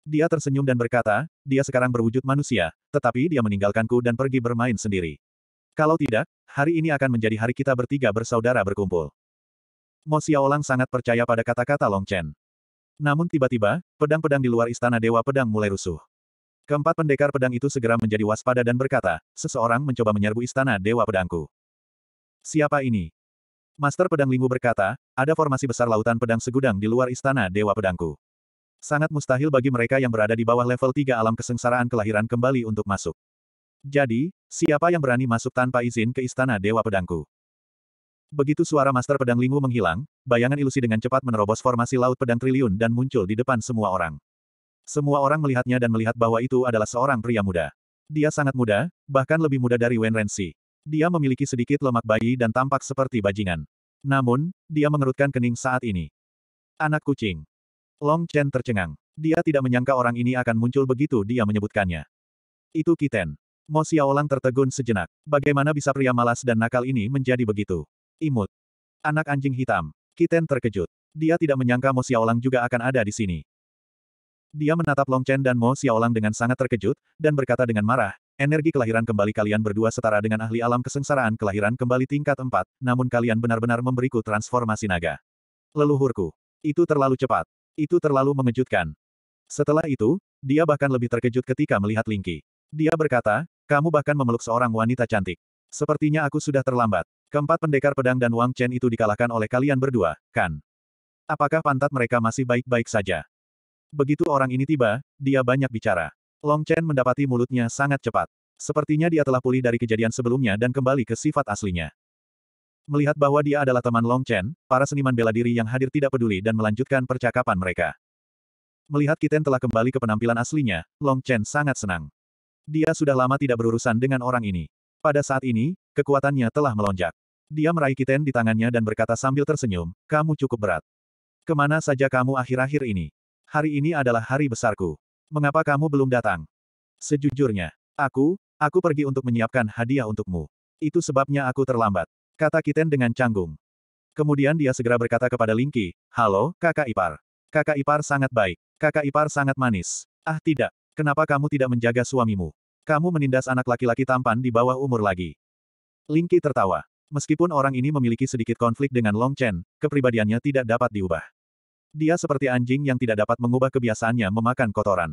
Dia tersenyum dan berkata, dia sekarang berwujud manusia, tetapi dia meninggalkanku dan pergi bermain sendiri. Kalau tidak, hari ini akan menjadi hari kita bertiga bersaudara berkumpul. Mo Xiaolang sangat percaya pada kata-kata Long Chen. Namun tiba-tiba, pedang-pedang di luar istana Dewa Pedang mulai rusuh. Keempat pendekar pedang itu segera menjadi waspada dan berkata, seseorang mencoba menyerbu istana Dewa Pedangku. Siapa ini? Master Pedang linggu berkata, ada formasi besar lautan pedang segudang di luar istana Dewa Pedangku. Sangat mustahil bagi mereka yang berada di bawah level 3 alam kesengsaraan kelahiran kembali untuk masuk. Jadi, siapa yang berani masuk tanpa izin ke istana Dewa Pedangku? Begitu suara Master Pedang linggu menghilang, bayangan ilusi dengan cepat menerobos formasi laut pedang triliun dan muncul di depan semua orang. Semua orang melihatnya dan melihat bahwa itu adalah seorang pria muda. Dia sangat muda, bahkan lebih muda dari Wen Renxi. Dia memiliki sedikit lemak bayi dan tampak seperti bajingan. Namun, dia mengerutkan kening saat ini. Anak kucing. Long Chen tercengang. Dia tidak menyangka orang ini akan muncul begitu dia menyebutkannya. Itu Kiten. Mo Xiaolang tertegun sejenak. Bagaimana bisa pria malas dan nakal ini menjadi begitu? Imut. Anak anjing hitam. Kiten terkejut. Dia tidak menyangka Mo Xiaolang juga akan ada di sini. Dia menatap Long Chen dan Mo Xiaolang dengan sangat terkejut, dan berkata dengan marah, energi kelahiran kembali kalian berdua setara dengan ahli alam kesengsaraan kelahiran kembali tingkat 4, namun kalian benar-benar memberiku transformasi naga. Leluhurku. Itu terlalu cepat. Itu terlalu mengejutkan. Setelah itu, dia bahkan lebih terkejut ketika melihat Lingqi. Dia berkata, kamu bahkan memeluk seorang wanita cantik. Sepertinya aku sudah terlambat. Keempat pendekar pedang dan Wang Chen itu dikalahkan oleh kalian berdua, kan? Apakah pantat mereka masih baik-baik saja? Begitu orang ini tiba, dia banyak bicara. Long Chen mendapati mulutnya sangat cepat. Sepertinya dia telah pulih dari kejadian sebelumnya dan kembali ke sifat aslinya. Melihat bahwa dia adalah teman Long Chen, para seniman bela diri yang hadir tidak peduli dan melanjutkan percakapan mereka. Melihat Kiten telah kembali ke penampilan aslinya, Long Chen sangat senang. Dia sudah lama tidak berurusan dengan orang ini. Pada saat ini, kekuatannya telah melonjak. Dia meraih Kiten di tangannya dan berkata sambil tersenyum, kamu cukup berat. Kemana saja kamu akhir-akhir ini? hari ini adalah hari besarku. Mengapa kamu belum datang? Sejujurnya, aku, aku pergi untuk menyiapkan hadiah untukmu. Itu sebabnya aku terlambat. Kata Kiten dengan canggung. Kemudian dia segera berkata kepada Lingki, Halo, kakak ipar. Kakak ipar sangat baik. Kakak ipar sangat manis. Ah tidak, kenapa kamu tidak menjaga suamimu? Kamu menindas anak laki-laki tampan di bawah umur lagi. Lingki tertawa. Meskipun orang ini memiliki sedikit konflik dengan Long Chen, kepribadiannya tidak dapat diubah. Dia seperti anjing yang tidak dapat mengubah kebiasaannya memakan kotoran.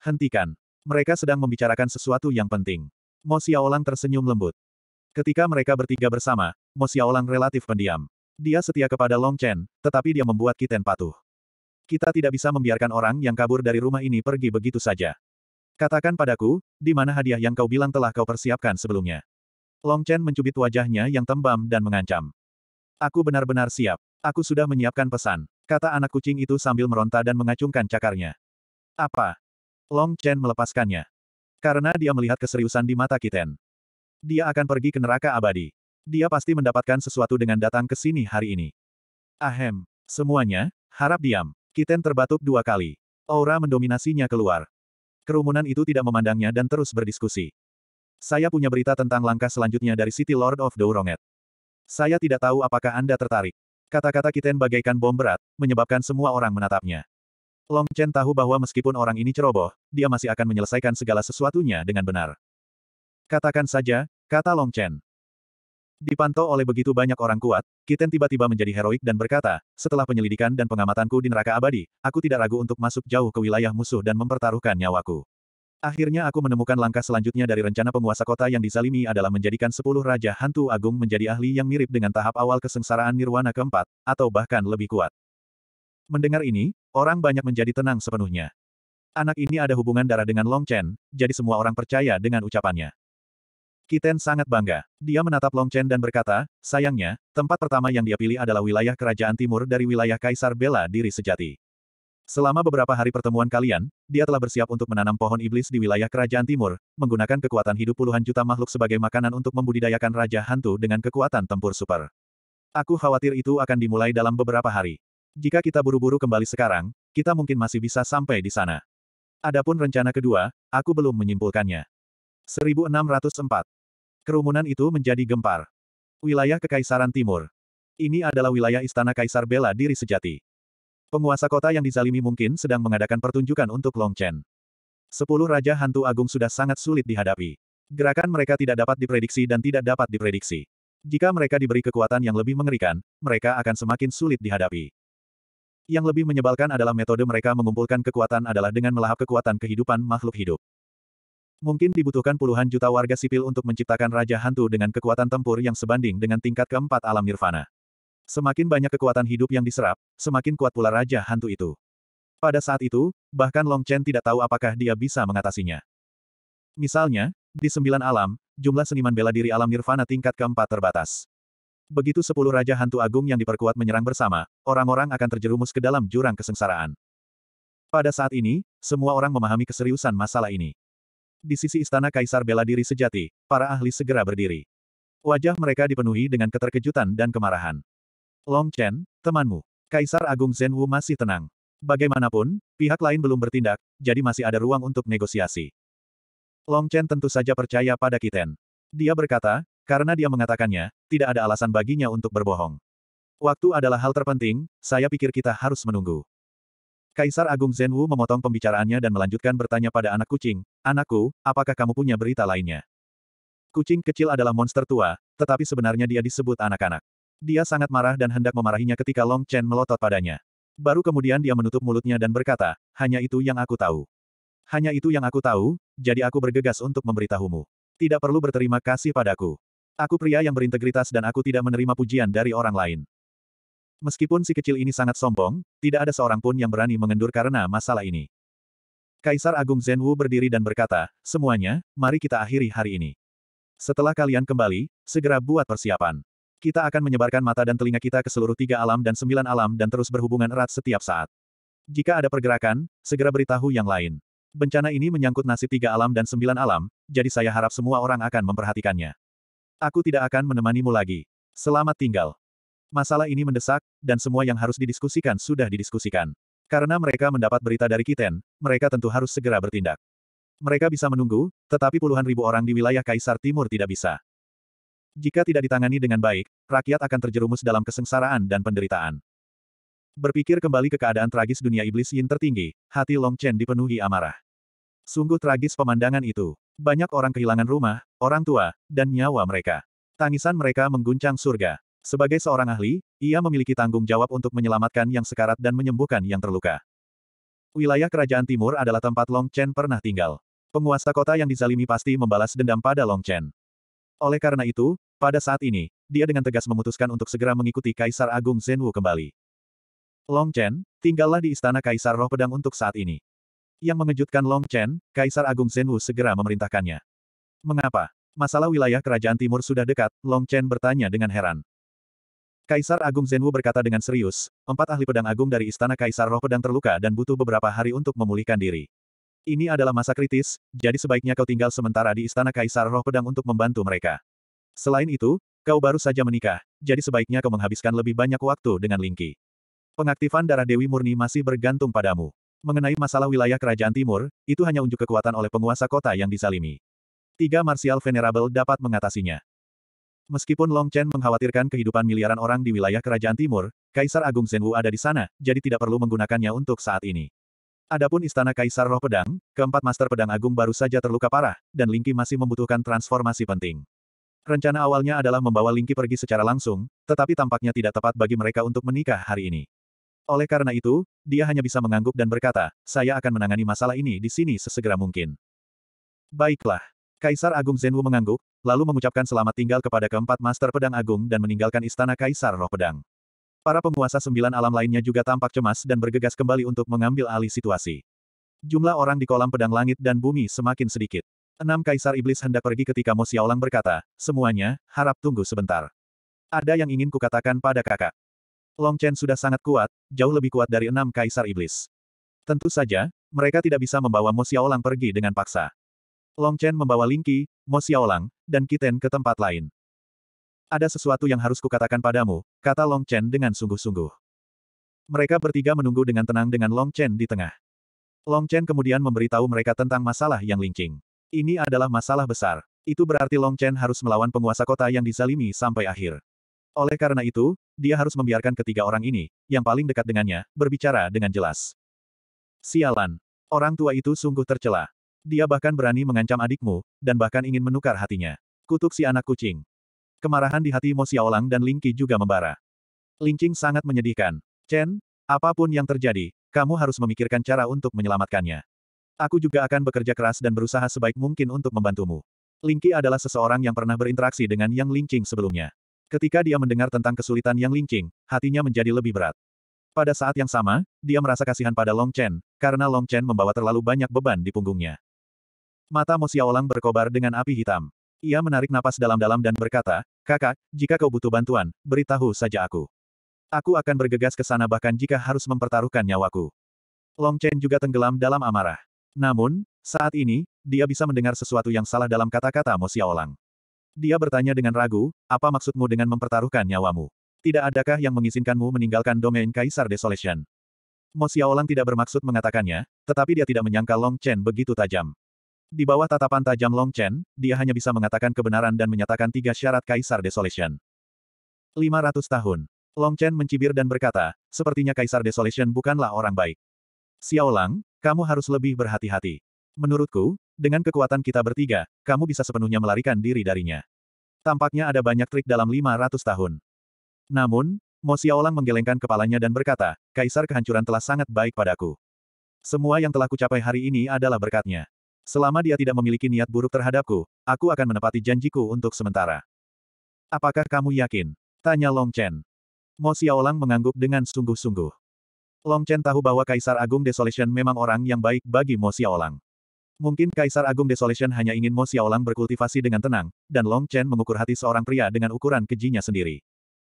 Hentikan. Mereka sedang membicarakan sesuatu yang penting. Mo Xiaolang tersenyum lembut. Ketika mereka bertiga bersama, Mo Xiaolang relatif pendiam. Dia setia kepada Long Chen, tetapi dia membuat Kiten patuh. Kita tidak bisa membiarkan orang yang kabur dari rumah ini pergi begitu saja. Katakan padaku, di mana hadiah yang kau bilang telah kau persiapkan sebelumnya. Long Chen mencubit wajahnya yang tembam dan mengancam. Aku benar-benar siap. Aku sudah menyiapkan pesan. Kata anak kucing itu sambil meronta dan mengacungkan cakarnya. Apa? Long Chen melepaskannya. Karena dia melihat keseriusan di mata Kiten. Dia akan pergi ke neraka abadi. Dia pasti mendapatkan sesuatu dengan datang ke sini hari ini. Ahem. Semuanya, harap diam. Kiten terbatuk dua kali. Aura mendominasinya keluar. Kerumunan itu tidak memandangnya dan terus berdiskusi. Saya punya berita tentang langkah selanjutnya dari City Lord of Douronget. Saya tidak tahu apakah Anda tertarik. Kata-kata Kiten bagaikan bom berat, menyebabkan semua orang menatapnya. Long Chen tahu bahwa meskipun orang ini ceroboh, dia masih akan menyelesaikan segala sesuatunya dengan benar. Katakan saja, kata Long Chen. Dipantau oleh begitu banyak orang kuat, Kiten tiba-tiba menjadi heroik dan berkata, setelah penyelidikan dan pengamatanku di neraka abadi, aku tidak ragu untuk masuk jauh ke wilayah musuh dan mempertaruhkan nyawaku. Akhirnya aku menemukan langkah selanjutnya dari rencana penguasa kota yang disalimi adalah menjadikan sepuluh Raja Hantu Agung menjadi ahli yang mirip dengan tahap awal kesengsaraan Nirwana keempat, atau bahkan lebih kuat. Mendengar ini, orang banyak menjadi tenang sepenuhnya. Anak ini ada hubungan darah dengan Long Chen, jadi semua orang percaya dengan ucapannya. Kiten sangat bangga. Dia menatap Long Chen dan berkata, sayangnya, tempat pertama yang dia pilih adalah wilayah kerajaan timur dari wilayah Kaisar Bela Diri Sejati. Selama beberapa hari pertemuan kalian, dia telah bersiap untuk menanam pohon iblis di wilayah kerajaan timur, menggunakan kekuatan hidup puluhan juta makhluk sebagai makanan untuk membudidayakan raja hantu dengan kekuatan tempur super. Aku khawatir itu akan dimulai dalam beberapa hari. Jika kita buru-buru kembali sekarang, kita mungkin masih bisa sampai di sana. Adapun rencana kedua, aku belum menyimpulkannya. 1604. Kerumunan itu menjadi gempar. Wilayah Kekaisaran Timur. Ini adalah wilayah Istana Kaisar Bela Diri Sejati. Penguasa kota yang dizalimi mungkin sedang mengadakan pertunjukan untuk Long Chen. Sepuluh Raja Hantu Agung sudah sangat sulit dihadapi. Gerakan mereka tidak dapat diprediksi dan tidak dapat diprediksi. Jika mereka diberi kekuatan yang lebih mengerikan, mereka akan semakin sulit dihadapi. Yang lebih menyebalkan adalah metode mereka mengumpulkan kekuatan adalah dengan melahap kekuatan kehidupan makhluk hidup. Mungkin dibutuhkan puluhan juta warga sipil untuk menciptakan raja hantu dengan kekuatan tempur yang sebanding dengan tingkat keempat alam nirvana. Semakin banyak kekuatan hidup yang diserap, semakin kuat pula Raja Hantu itu. Pada saat itu, bahkan Long Chen tidak tahu apakah dia bisa mengatasinya. Misalnya, di sembilan alam, jumlah seniman bela diri alam nirvana tingkat keempat terbatas. Begitu sepuluh Raja Hantu Agung yang diperkuat menyerang bersama, orang-orang akan terjerumus ke dalam jurang kesengsaraan. Pada saat ini, semua orang memahami keseriusan masalah ini. Di sisi istana kaisar bela diri sejati, para ahli segera berdiri. Wajah mereka dipenuhi dengan keterkejutan dan kemarahan. Long Chen, temanmu. Kaisar Agung Zenwu masih tenang. Bagaimanapun, pihak lain belum bertindak, jadi masih ada ruang untuk negosiasi. Long Chen tentu saja percaya pada Kiten. Dia berkata, karena dia mengatakannya, tidak ada alasan baginya untuk berbohong. Waktu adalah hal terpenting, saya pikir kita harus menunggu. Kaisar Agung Zenwu memotong pembicaraannya dan melanjutkan bertanya pada anak kucing, Anakku, apakah kamu punya berita lainnya? Kucing kecil adalah monster tua, tetapi sebenarnya dia disebut anak-anak. Dia sangat marah dan hendak memarahinya ketika Long Chen melotot padanya. Baru kemudian dia menutup mulutnya dan berkata, hanya itu yang aku tahu. Hanya itu yang aku tahu, jadi aku bergegas untuk memberitahumu. Tidak perlu berterima kasih padaku. Aku pria yang berintegritas dan aku tidak menerima pujian dari orang lain. Meskipun si kecil ini sangat sombong, tidak ada seorang pun yang berani mengendur karena masalah ini. Kaisar Agung Zhenwu berdiri dan berkata, semuanya, mari kita akhiri hari ini. Setelah kalian kembali, segera buat persiapan. Kita akan menyebarkan mata dan telinga kita ke seluruh tiga alam dan sembilan alam dan terus berhubungan erat setiap saat. Jika ada pergerakan, segera beritahu yang lain. Bencana ini menyangkut nasib tiga alam dan sembilan alam, jadi saya harap semua orang akan memperhatikannya. Aku tidak akan menemanimu lagi. Selamat tinggal. Masalah ini mendesak, dan semua yang harus didiskusikan sudah didiskusikan. Karena mereka mendapat berita dari Kiten, mereka tentu harus segera bertindak. Mereka bisa menunggu, tetapi puluhan ribu orang di wilayah Kaisar Timur tidak bisa. Jika tidak ditangani dengan baik, rakyat akan terjerumus dalam kesengsaraan dan penderitaan. Berpikir kembali ke keadaan tragis dunia iblis yin tertinggi, hati Long Chen dipenuhi amarah. Sungguh tragis pemandangan itu. Banyak orang kehilangan rumah, orang tua, dan nyawa mereka. Tangisan mereka mengguncang surga. Sebagai seorang ahli, ia memiliki tanggung jawab untuk menyelamatkan yang sekarat dan menyembuhkan yang terluka. Wilayah Kerajaan Timur adalah tempat Long Chen pernah tinggal. Penguasa kota yang dizalimi pasti membalas dendam pada Long Chen. Oleh karena itu, pada saat ini, dia dengan tegas memutuskan untuk segera mengikuti Kaisar Agung Zhenwu kembali. Long Chen, tinggallah di istana Kaisar Roh Pedang untuk saat ini. Yang mengejutkan Long Chen, Kaisar Agung Zhenwu segera memerintahkannya. Mengapa? Masalah wilayah kerajaan timur sudah dekat, Long Chen bertanya dengan heran. Kaisar Agung Zhenwu berkata dengan serius, empat ahli pedang agung dari istana Kaisar Roh Pedang terluka dan butuh beberapa hari untuk memulihkan diri. Ini adalah masa kritis, jadi sebaiknya kau tinggal sementara di Istana Kaisar Roh Pedang untuk membantu mereka. Selain itu, kau baru saja menikah, jadi sebaiknya kau menghabiskan lebih banyak waktu dengan Lingki. Pengaktifan darah Dewi Murni masih bergantung padamu. Mengenai masalah wilayah kerajaan timur, itu hanya unjuk kekuatan oleh penguasa kota yang disalimi. Tiga Martial Venerable dapat mengatasinya. Meskipun Long Chen mengkhawatirkan kehidupan miliaran orang di wilayah kerajaan timur, Kaisar Agung Zhenwu ada di sana, jadi tidak perlu menggunakannya untuk saat ini. Adapun Istana Kaisar Roh Pedang, keempat Master Pedang Agung baru saja terluka parah, dan Lingki masih membutuhkan transformasi penting. Rencana awalnya adalah membawa Lingki pergi secara langsung, tetapi tampaknya tidak tepat bagi mereka untuk menikah hari ini. Oleh karena itu, dia hanya bisa mengangguk dan berkata, saya akan menangani masalah ini di sini sesegera mungkin. Baiklah. Kaisar Agung Zenwu mengangguk, lalu mengucapkan selamat tinggal kepada keempat Master Pedang Agung dan meninggalkan Istana Kaisar Roh Pedang. Para penguasa sembilan alam lainnya juga tampak cemas dan bergegas kembali untuk mengambil alih situasi. Jumlah orang di kolam pedang langit dan bumi semakin sedikit. Enam kaisar iblis hendak pergi ketika Mo Xiaolang berkata, semuanya, harap tunggu sebentar. Ada yang ingin kukatakan pada kakak. Long Chen sudah sangat kuat, jauh lebih kuat dari enam kaisar iblis. Tentu saja, mereka tidak bisa membawa Mo Xiaolang pergi dengan paksa. Long Chen membawa Lingqi, Mo Xiaolang, dan Kiten ke tempat lain. Ada sesuatu yang harus kukatakan padamu, kata Long Chen dengan sungguh-sungguh. Mereka bertiga menunggu dengan tenang dengan Long Chen di tengah. Long Chen kemudian memberitahu mereka tentang masalah yang lincing. Ini adalah masalah besar. Itu berarti Long Chen harus melawan penguasa kota yang dizalimi sampai akhir. Oleh karena itu, dia harus membiarkan ketiga orang ini, yang paling dekat dengannya, berbicara dengan jelas. Sialan. Orang tua itu sungguh tercela. Dia bahkan berani mengancam adikmu, dan bahkan ingin menukar hatinya. Kutuk si anak kucing. Kemarahan di hati Mo Xiaolang dan Ling Qi juga membara. Ling Qing sangat menyedihkan. Chen, apapun yang terjadi, kamu harus memikirkan cara untuk menyelamatkannya. Aku juga akan bekerja keras dan berusaha sebaik mungkin untuk membantumu. Ling Qi adalah seseorang yang pernah berinteraksi dengan Yang Ling Qing sebelumnya. Ketika dia mendengar tentang kesulitan Yang Ling Qing, hatinya menjadi lebih berat. Pada saat yang sama, dia merasa kasihan pada Long Chen, karena Long Chen membawa terlalu banyak beban di punggungnya. Mata Mo Xiaolang berkobar dengan api hitam. Ia menarik napas dalam-dalam dan berkata, Kakak, jika kau butuh bantuan, beritahu saja aku. Aku akan bergegas ke sana bahkan jika harus mempertaruhkan nyawaku. Long Chen juga tenggelam dalam amarah. Namun, saat ini, dia bisa mendengar sesuatu yang salah dalam kata-kata Mo Xiaolang. Dia bertanya dengan ragu, apa maksudmu dengan mempertaruhkan nyawamu? Tidak adakah yang mengizinkanmu meninggalkan domain Kaisar Desolation? Mo Xiaolang tidak bermaksud mengatakannya, tetapi dia tidak menyangka Long Chen begitu tajam. Di bawah tatapan tajam Long Chen, dia hanya bisa mengatakan kebenaran dan menyatakan tiga syarat Kaisar Desolation. 500 tahun. Long Chen mencibir dan berkata, sepertinya Kaisar Desolation bukanlah orang baik. Xiaolang, kamu harus lebih berhati-hati. Menurutku, dengan kekuatan kita bertiga, kamu bisa sepenuhnya melarikan diri darinya. Tampaknya ada banyak trik dalam 500 tahun. Namun, Mo Xiaolang menggelengkan kepalanya dan berkata, Kaisar kehancuran telah sangat baik padaku. Semua yang telah kucapai hari ini adalah berkatnya. Selama dia tidak memiliki niat buruk terhadapku, aku akan menepati janjiku untuk sementara. Apakah kamu yakin? Tanya Long Chen. Mo Xiaolang mengangguk dengan sungguh-sungguh. Long Chen tahu bahwa Kaisar Agung Desolation memang orang yang baik bagi Mo Xiaolang. Mungkin Kaisar Agung Desolation hanya ingin Mo Xiaolang berkultivasi dengan tenang, dan Long Chen mengukur hati seorang pria dengan ukuran kejinya sendiri.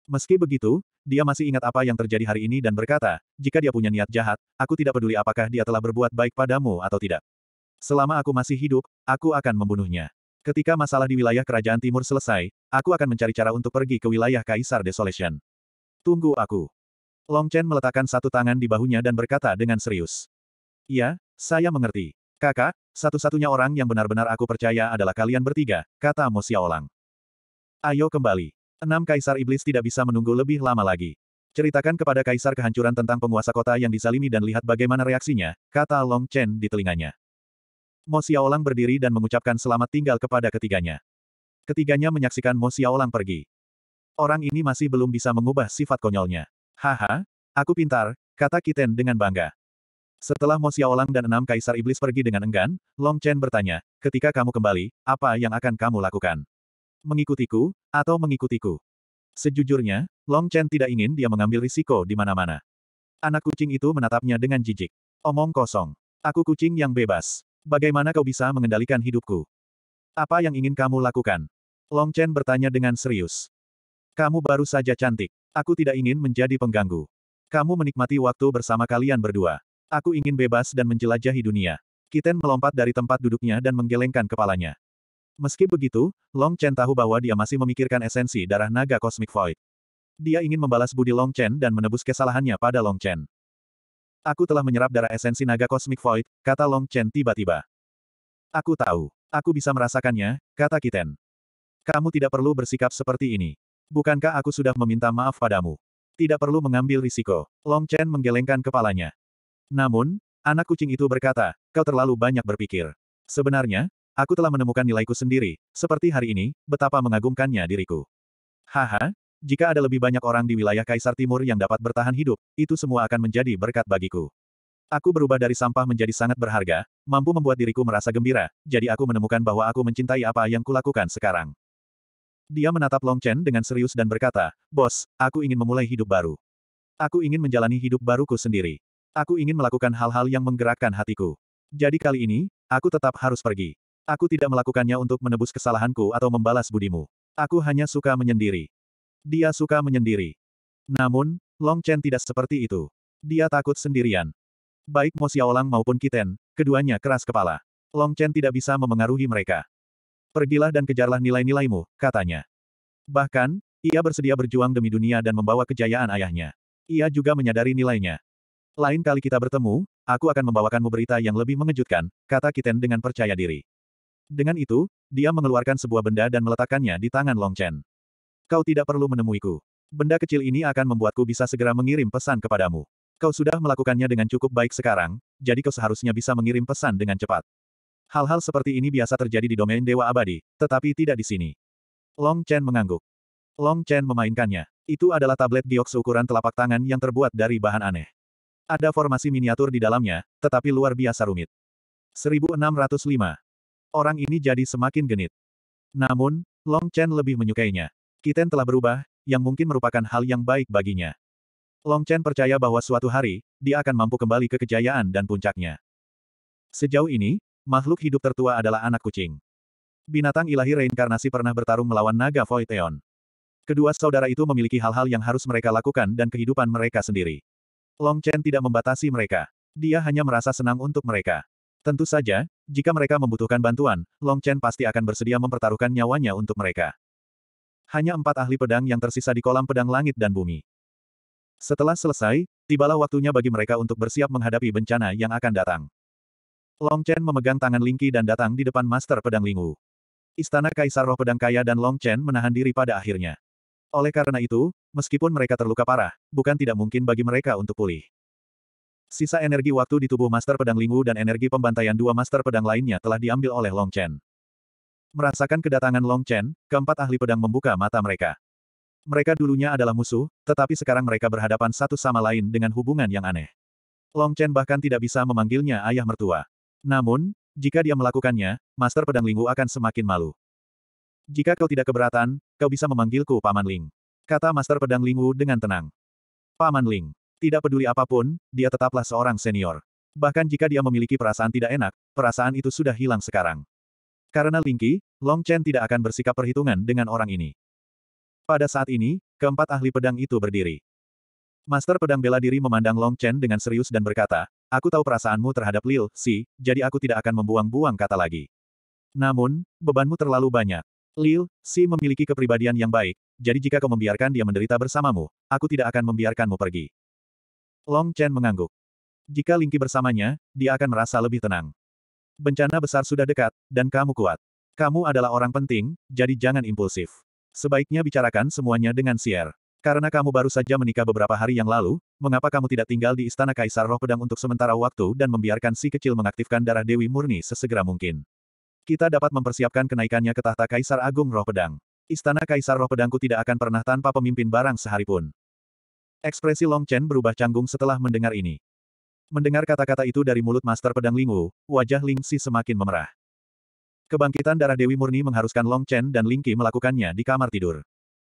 Meski begitu, dia masih ingat apa yang terjadi hari ini dan berkata, jika dia punya niat jahat, aku tidak peduli apakah dia telah berbuat baik padamu atau tidak. Selama aku masih hidup, aku akan membunuhnya. Ketika masalah di wilayah kerajaan timur selesai, aku akan mencari cara untuk pergi ke wilayah Kaisar Desolation. Tunggu aku. Long Chen meletakkan satu tangan di bahunya dan berkata dengan serius. Ya, saya mengerti. Kakak, satu-satunya orang yang benar-benar aku percaya adalah kalian bertiga, kata Mo Xiaolang. Ayo kembali. Enam Kaisar Iblis tidak bisa menunggu lebih lama lagi. Ceritakan kepada Kaisar kehancuran tentang penguasa kota yang disalimi dan lihat bagaimana reaksinya, kata Long Chen di telinganya. Mo Xiaolang berdiri dan mengucapkan selamat tinggal kepada ketiganya. Ketiganya menyaksikan Mo Xiaolang pergi. Orang ini masih belum bisa mengubah sifat konyolnya. Haha, aku pintar, kata Kiten dengan bangga. Setelah Mo Xiaolang dan enam kaisar iblis pergi dengan enggan, Long Chen bertanya, ketika kamu kembali, apa yang akan kamu lakukan? Mengikutiku, atau mengikutiku? Sejujurnya, Long Chen tidak ingin dia mengambil risiko di mana-mana. Anak kucing itu menatapnya dengan jijik. Omong kosong. Aku kucing yang bebas. Bagaimana kau bisa mengendalikan hidupku? Apa yang ingin kamu lakukan? Long Chen bertanya dengan serius. Kamu baru saja cantik. Aku tidak ingin menjadi pengganggu. Kamu menikmati waktu bersama kalian berdua. Aku ingin bebas dan menjelajahi dunia. Kiten melompat dari tempat duduknya dan menggelengkan kepalanya. Meski begitu, Long Chen tahu bahwa dia masih memikirkan esensi darah naga kosmik Void. Dia ingin membalas budi Long Chen dan menebus kesalahannya pada Long Chen. Aku telah menyerap darah esensi naga kosmik void, kata Long Chen tiba-tiba. Aku tahu. Aku bisa merasakannya, kata Kiten. Kamu tidak perlu bersikap seperti ini. Bukankah aku sudah meminta maaf padamu? Tidak perlu mengambil risiko. Long Chen menggelengkan kepalanya. Namun, anak kucing itu berkata, kau terlalu banyak berpikir. Sebenarnya, aku telah menemukan nilaiku sendiri, seperti hari ini, betapa mengagumkannya diriku. Haha, jika ada lebih banyak orang di wilayah Kaisar Timur yang dapat bertahan hidup, itu semua akan menjadi berkat bagiku. Aku berubah dari sampah menjadi sangat berharga, mampu membuat diriku merasa gembira, jadi aku menemukan bahwa aku mencintai apa yang kulakukan sekarang. Dia menatap Long Chen dengan serius dan berkata, Bos, aku ingin memulai hidup baru. Aku ingin menjalani hidup baruku sendiri. Aku ingin melakukan hal-hal yang menggerakkan hatiku. Jadi kali ini, aku tetap harus pergi. Aku tidak melakukannya untuk menebus kesalahanku atau membalas budimu. Aku hanya suka menyendiri. Dia suka menyendiri. Namun, Long Chen tidak seperti itu. Dia takut sendirian. Baik Mo Xiaolang maupun Kiten, keduanya keras kepala. Long Chen tidak bisa memengaruhi mereka. Pergilah dan kejarlah nilai-nilaimu, katanya. Bahkan, ia bersedia berjuang demi dunia dan membawa kejayaan ayahnya. Ia juga menyadari nilainya. Lain kali kita bertemu, aku akan membawakanmu berita yang lebih mengejutkan, kata Kiten dengan percaya diri. Dengan itu, dia mengeluarkan sebuah benda dan meletakkannya di tangan Long Chen. Kau tidak perlu menemuiku. Benda kecil ini akan membuatku bisa segera mengirim pesan kepadamu. Kau sudah melakukannya dengan cukup baik sekarang, jadi kau seharusnya bisa mengirim pesan dengan cepat. Hal-hal seperti ini biasa terjadi di domain Dewa Abadi, tetapi tidak di sini. Long Chen mengangguk. Long Chen memainkannya. Itu adalah tablet giok seukuran telapak tangan yang terbuat dari bahan aneh. Ada formasi miniatur di dalamnya, tetapi luar biasa rumit. 1605. Orang ini jadi semakin genit. Namun, Long Chen lebih menyukainya. Kiten telah berubah, yang mungkin merupakan hal yang baik baginya. Long Chen percaya bahwa suatu hari, dia akan mampu kembali ke kejayaan dan puncaknya. Sejauh ini, makhluk hidup tertua adalah anak kucing. Binatang ilahi reinkarnasi pernah bertarung melawan naga Voiteon. Kedua saudara itu memiliki hal-hal yang harus mereka lakukan dan kehidupan mereka sendiri. Long Chen tidak membatasi mereka. Dia hanya merasa senang untuk mereka. Tentu saja, jika mereka membutuhkan bantuan, Long Chen pasti akan bersedia mempertaruhkan nyawanya untuk mereka hanya empat ahli pedang yang tersisa di kolam pedang langit dan bumi. Setelah selesai, tibalah waktunya bagi mereka untuk bersiap menghadapi bencana yang akan datang. Long Chen memegang tangan Lingqi dan datang di depan Master Pedang Lingu. Istana Kaisar Roh Pedang Kaya dan Long Chen menahan diri pada akhirnya. Oleh karena itu, meskipun mereka terluka parah, bukan tidak mungkin bagi mereka untuk pulih. Sisa energi waktu di tubuh Master Pedang Lingu dan energi pembantaian dua Master Pedang lainnya telah diambil oleh Long Chen. Merasakan kedatangan Long Chen, keempat ahli pedang membuka mata mereka. Mereka dulunya adalah musuh, tetapi sekarang mereka berhadapan satu sama lain dengan hubungan yang aneh. Long Chen bahkan tidak bisa memanggilnya ayah mertua. Namun, jika dia melakukannya, Master Pedang Linggu akan semakin malu. Jika kau tidak keberatan, kau bisa memanggilku Paman Ling. Kata Master Pedang Lingwu dengan tenang. Paman Ling, tidak peduli apapun, dia tetaplah seorang senior. Bahkan jika dia memiliki perasaan tidak enak, perasaan itu sudah hilang sekarang. Karena Lingqi, Long Chen tidak akan bersikap perhitungan dengan orang ini. Pada saat ini, keempat ahli pedang itu berdiri. Master pedang bela diri memandang Long Chen dengan serius dan berkata, Aku tahu perasaanmu terhadap Lil, Si, jadi aku tidak akan membuang-buang kata lagi. Namun, bebanmu terlalu banyak. Lil, Si memiliki kepribadian yang baik, jadi jika kau membiarkan dia menderita bersamamu, aku tidak akan membiarkanmu pergi. Long Chen mengangguk. Jika Lingqi bersamanya, dia akan merasa lebih tenang. Bencana besar sudah dekat, dan kamu kuat. Kamu adalah orang penting, jadi jangan impulsif. Sebaiknya bicarakan semuanya dengan Sier. Karena kamu baru saja menikah beberapa hari yang lalu, mengapa kamu tidak tinggal di Istana Kaisar Roh Pedang untuk sementara waktu dan membiarkan si kecil mengaktifkan darah Dewi Murni sesegera mungkin? Kita dapat mempersiapkan kenaikannya ke tahta Kaisar Agung Roh Pedang. Istana Kaisar Roh Pedangku tidak akan pernah tanpa pemimpin barang sehari pun. Ekspresi Long Chen berubah canggung setelah mendengar ini. Mendengar kata-kata itu dari mulut Master Pedang Lingwu, wajah Ling Si semakin memerah. Kebangkitan darah Dewi Murni mengharuskan Long Chen dan Ling Qi melakukannya di kamar tidur.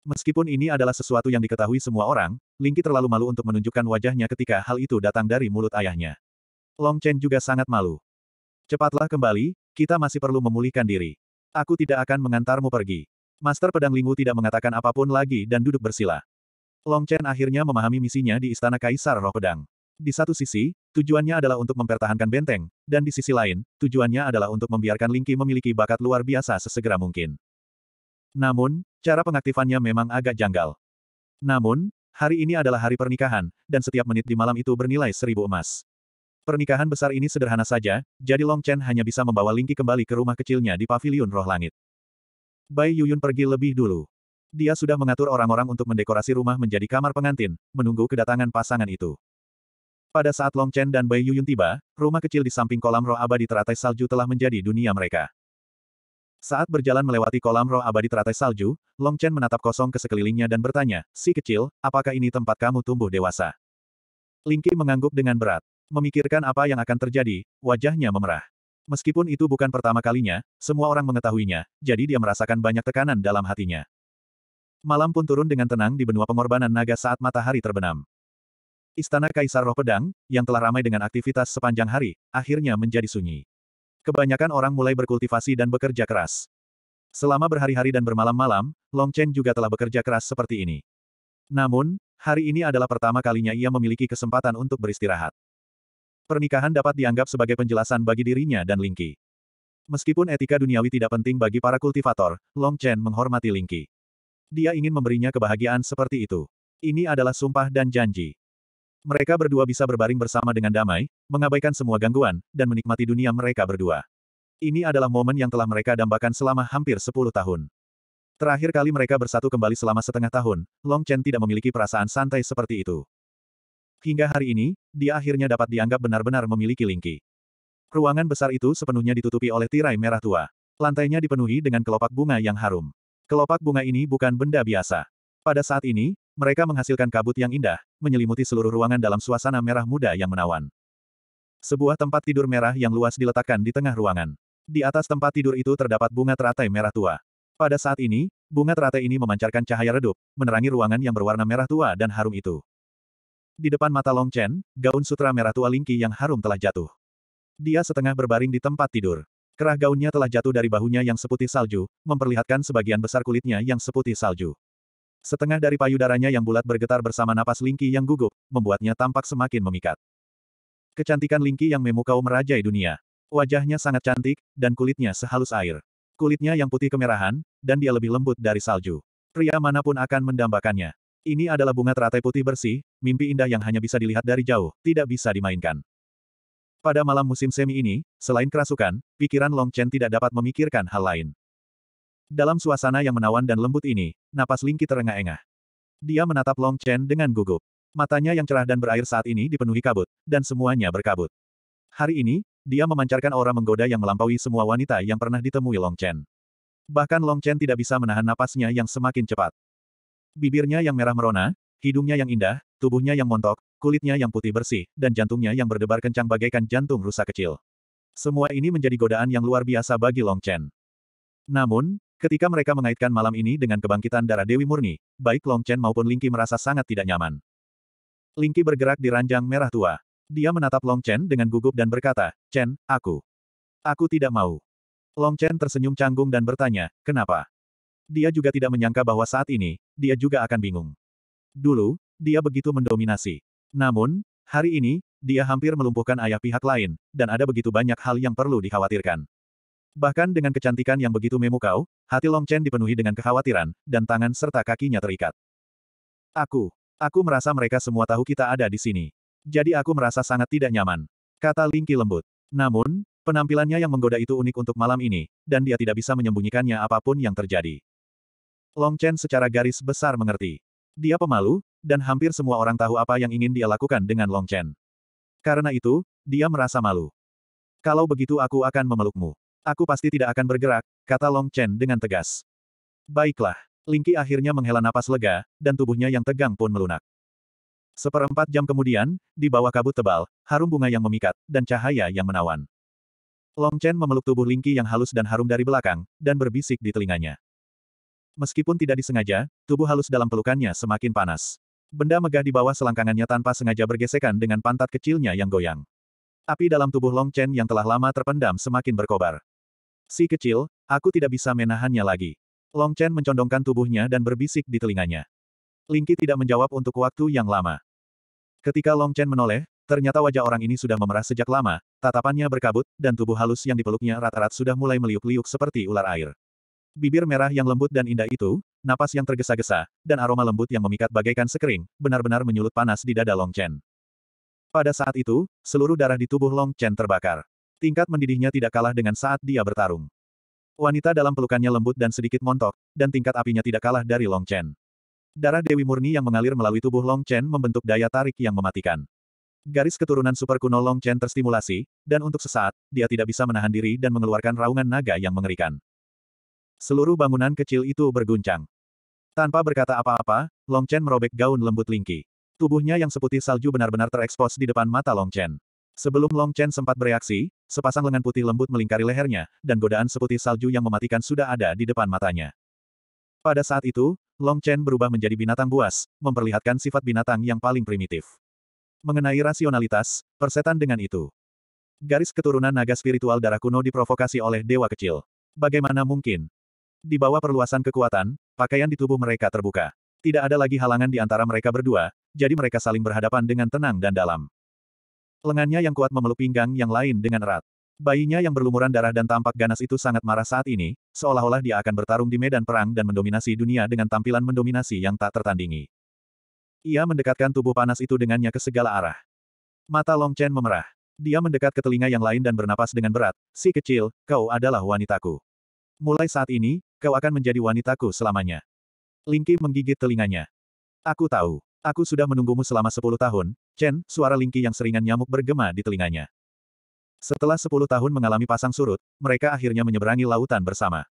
Meskipun ini adalah sesuatu yang diketahui semua orang, Ling Qi terlalu malu untuk menunjukkan wajahnya ketika hal itu datang dari mulut ayahnya. Long Chen juga sangat malu. Cepatlah kembali, kita masih perlu memulihkan diri. Aku tidak akan mengantarmu pergi. Master Pedang Lingwu tidak mengatakan apapun lagi dan duduk bersila. Long Chen akhirnya memahami misinya di Istana Kaisar Roh Pedang. Di satu sisi, tujuannya adalah untuk mempertahankan benteng, dan di sisi lain, tujuannya adalah untuk membiarkan Lingqi memiliki bakat luar biasa sesegera mungkin. Namun, cara pengaktifannya memang agak janggal. Namun, hari ini adalah hari pernikahan, dan setiap menit di malam itu bernilai seribu emas. Pernikahan besar ini sederhana saja, jadi Long Chen hanya bisa membawa Lingqi kembali ke rumah kecilnya di paviliun roh langit. Bai Yuyun pergi lebih dulu. Dia sudah mengatur orang-orang untuk mendekorasi rumah menjadi kamar pengantin, menunggu kedatangan pasangan itu. Pada saat Long Chen dan Bai Yuyun tiba, rumah kecil di samping kolam roh abadi teratai salju telah menjadi dunia mereka. Saat berjalan melewati kolam roh abadi teratai salju, Long Chen menatap kosong ke sekelilingnya dan bertanya, Si kecil, apakah ini tempat kamu tumbuh dewasa? Ling Lingki mengangguk dengan berat. Memikirkan apa yang akan terjadi, wajahnya memerah. Meskipun itu bukan pertama kalinya, semua orang mengetahuinya, jadi dia merasakan banyak tekanan dalam hatinya. Malam pun turun dengan tenang di benua pengorbanan naga saat matahari terbenam. Istana Kaisar Roh Pedang, yang telah ramai dengan aktivitas sepanjang hari, akhirnya menjadi sunyi. Kebanyakan orang mulai berkultivasi dan bekerja keras. Selama berhari-hari dan bermalam-malam, Long Chen juga telah bekerja keras seperti ini. Namun, hari ini adalah pertama kalinya ia memiliki kesempatan untuk beristirahat. Pernikahan dapat dianggap sebagai penjelasan bagi dirinya dan Lingqi. Meskipun etika duniawi tidak penting bagi para kultivator, Long Chen menghormati Lingqi. Dia ingin memberinya kebahagiaan seperti itu. Ini adalah sumpah dan janji. Mereka berdua bisa berbaring bersama dengan damai, mengabaikan semua gangguan, dan menikmati dunia mereka berdua. Ini adalah momen yang telah mereka dambakan selama hampir 10 tahun. Terakhir kali mereka bersatu kembali selama setengah tahun, Long Chen tidak memiliki perasaan santai seperti itu. Hingga hari ini, dia akhirnya dapat dianggap benar-benar memiliki Lingqi. Ruangan besar itu sepenuhnya ditutupi oleh tirai merah tua. Lantainya dipenuhi dengan kelopak bunga yang harum. Kelopak bunga ini bukan benda biasa. Pada saat ini, mereka menghasilkan kabut yang indah, menyelimuti seluruh ruangan dalam suasana merah muda yang menawan. Sebuah tempat tidur merah yang luas diletakkan di tengah ruangan. Di atas tempat tidur itu terdapat bunga teratai merah tua. Pada saat ini, bunga teratai ini memancarkan cahaya redup, menerangi ruangan yang berwarna merah tua dan harum itu. Di depan mata Long Chen, gaun sutra merah tua Lingqi yang harum telah jatuh. Dia setengah berbaring di tempat tidur. Kerah gaunnya telah jatuh dari bahunya yang seputih salju, memperlihatkan sebagian besar kulitnya yang seputih salju. Setengah dari payudaranya yang bulat bergetar bersama napas Lingki yang gugup, membuatnya tampak semakin memikat. Kecantikan Lingki yang memukau merajai dunia. Wajahnya sangat cantik, dan kulitnya sehalus air. Kulitnya yang putih kemerahan, dan dia lebih lembut dari salju. Pria manapun akan mendambakannya. Ini adalah bunga teratai putih bersih, mimpi indah yang hanya bisa dilihat dari jauh, tidak bisa dimainkan. Pada malam musim semi ini, selain kerasukan, pikiran Long Chen tidak dapat memikirkan hal lain. Dalam suasana yang menawan dan lembut ini, napas Lingqi terengah-engah. Dia menatap Long Chen dengan gugup. Matanya yang cerah dan berair saat ini dipenuhi kabut, dan semuanya berkabut. Hari ini, dia memancarkan aura menggoda yang melampaui semua wanita yang pernah ditemui Long Chen. Bahkan Long Chen tidak bisa menahan napasnya yang semakin cepat. Bibirnya yang merah merona, hidungnya yang indah, tubuhnya yang montok, kulitnya yang putih bersih, dan jantungnya yang berdebar kencang bagaikan jantung rusa kecil. Semua ini menjadi godaan yang luar biasa bagi Long Chen. Namun, Ketika mereka mengaitkan malam ini dengan kebangkitan darah Dewi Murni, baik Long Chen maupun Lingqi merasa sangat tidak nyaman. Lingqi bergerak di ranjang merah tua. Dia menatap Long Chen dengan gugup dan berkata, Chen, aku. Aku tidak mau. Long Chen tersenyum canggung dan bertanya, kenapa? Dia juga tidak menyangka bahwa saat ini, dia juga akan bingung. Dulu, dia begitu mendominasi. Namun, hari ini, dia hampir melumpuhkan ayah pihak lain, dan ada begitu banyak hal yang perlu dikhawatirkan. Bahkan dengan kecantikan yang begitu memukau, hati Long Chen dipenuhi dengan kekhawatiran, dan tangan serta kakinya terikat. Aku, aku merasa mereka semua tahu kita ada di sini. Jadi aku merasa sangat tidak nyaman. Kata Lingqi lembut. Namun, penampilannya yang menggoda itu unik untuk malam ini, dan dia tidak bisa menyembunyikannya apapun yang terjadi. Long Chen secara garis besar mengerti. Dia pemalu, dan hampir semua orang tahu apa yang ingin dia lakukan dengan Long Chen. Karena itu, dia merasa malu. Kalau begitu aku akan memelukmu. Aku pasti tidak akan bergerak, kata Long Chen dengan tegas. Baiklah. Lingqi akhirnya menghela napas lega, dan tubuhnya yang tegang pun melunak. Seperempat jam kemudian, di bawah kabut tebal, harum bunga yang memikat, dan cahaya yang menawan. Long Chen memeluk tubuh Lingqi yang halus dan harum dari belakang, dan berbisik di telinganya. Meskipun tidak disengaja, tubuh halus dalam pelukannya semakin panas. Benda megah di bawah selangkangannya tanpa sengaja bergesekan dengan pantat kecilnya yang goyang. Api dalam tubuh Long Chen yang telah lama terpendam semakin berkobar. Si kecil, aku tidak bisa menahannya lagi. Long Chen mencondongkan tubuhnya dan berbisik di telinganya. Lingki tidak menjawab untuk waktu yang lama. Ketika Long Chen menoleh, ternyata wajah orang ini sudah memerah sejak lama, tatapannya berkabut, dan tubuh halus yang dipeluknya rata-rata sudah mulai meliuk-liuk seperti ular air. Bibir merah yang lembut dan indah itu, napas yang tergesa-gesa, dan aroma lembut yang memikat bagaikan sekering, benar-benar menyulut panas di dada Long Chen. Pada saat itu, seluruh darah di tubuh Long Chen terbakar. Tingkat mendidihnya tidak kalah dengan saat dia bertarung. Wanita dalam pelukannya lembut dan sedikit montok, dan tingkat apinya tidak kalah dari Long Chen. Darah Dewi Murni yang mengalir melalui tubuh Long Chen membentuk daya tarik yang mematikan. Garis keturunan super kuno Long Chen terstimulasi, dan untuk sesaat, dia tidak bisa menahan diri dan mengeluarkan raungan naga yang mengerikan. Seluruh bangunan kecil itu berguncang. Tanpa berkata apa-apa, Long Chen merobek gaun lembut lingki. Tubuhnya yang seputih salju benar-benar terekspos di depan mata Long Chen. Sebelum Long Chen sempat bereaksi, sepasang lengan putih lembut melingkari lehernya, dan godaan seputih salju yang mematikan sudah ada di depan matanya. Pada saat itu, Long Chen berubah menjadi binatang buas, memperlihatkan sifat binatang yang paling primitif. Mengenai rasionalitas, persetan dengan itu. Garis keturunan naga spiritual darah kuno diprovokasi oleh dewa kecil. Bagaimana mungkin? Di bawah perluasan kekuatan, pakaian di tubuh mereka terbuka. Tidak ada lagi halangan di antara mereka berdua, jadi mereka saling berhadapan dengan tenang dan dalam. Lengannya yang kuat memeluk pinggang yang lain dengan erat. Bayinya yang berlumuran darah dan tampak ganas itu sangat marah saat ini, seolah-olah dia akan bertarung di medan perang dan mendominasi dunia dengan tampilan mendominasi yang tak tertandingi. Ia mendekatkan tubuh panas itu dengannya ke segala arah. Mata Long Chen memerah. Dia mendekat ke telinga yang lain dan bernapas dengan berat, si kecil, kau adalah wanitaku. Mulai saat ini, kau akan menjadi wanitaku selamanya. Lingki menggigit telinganya. Aku tahu. Aku sudah menunggumu selama sepuluh tahun, Chen, suara Lingki yang seringan nyamuk bergema di telinganya. Setelah sepuluh tahun mengalami pasang surut, mereka akhirnya menyeberangi lautan bersama.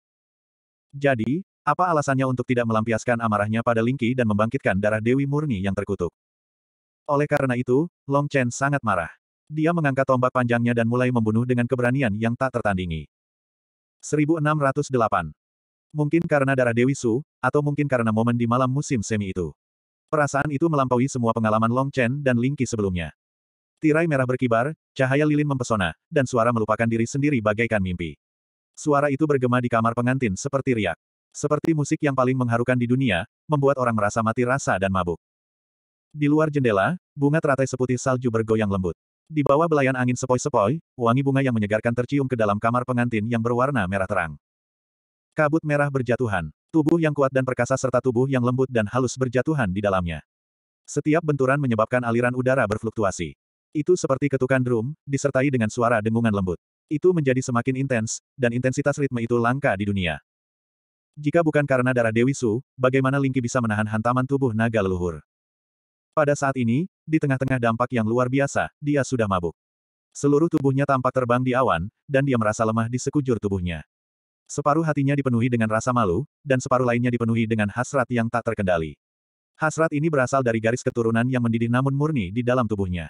Jadi, apa alasannya untuk tidak melampiaskan amarahnya pada Lingki dan membangkitkan darah Dewi Murni yang terkutuk? Oleh karena itu, Long Chen sangat marah. Dia mengangkat tombak panjangnya dan mulai membunuh dengan keberanian yang tak tertandingi. 1608. Mungkin karena darah Dewi Su, atau mungkin karena momen di malam musim semi itu. Perasaan itu melampaui semua pengalaman Long Chen dan Ling Qi sebelumnya. Tirai merah berkibar, cahaya lilin mempesona, dan suara melupakan diri sendiri bagaikan mimpi. Suara itu bergema di kamar pengantin seperti riak. Seperti musik yang paling mengharukan di dunia, membuat orang merasa mati rasa dan mabuk. Di luar jendela, bunga teratai seputih salju bergoyang lembut. Di bawah belayan angin sepoi-sepoi, wangi bunga yang menyegarkan tercium ke dalam kamar pengantin yang berwarna merah terang. Kabut merah berjatuhan. Tubuh yang kuat dan perkasa serta tubuh yang lembut dan halus berjatuhan di dalamnya. Setiap benturan menyebabkan aliran udara berfluktuasi. Itu seperti ketukan drum, disertai dengan suara dengungan lembut. Itu menjadi semakin intens, dan intensitas ritme itu langka di dunia. Jika bukan karena darah Dewi Su, bagaimana Lingki bisa menahan hantaman tubuh naga leluhur? Pada saat ini, di tengah-tengah dampak yang luar biasa, dia sudah mabuk. Seluruh tubuhnya tampak terbang di awan, dan dia merasa lemah di sekujur tubuhnya. Separuh hatinya dipenuhi dengan rasa malu, dan separuh lainnya dipenuhi dengan hasrat yang tak terkendali. Hasrat ini berasal dari garis keturunan yang mendidih namun murni di dalam tubuhnya.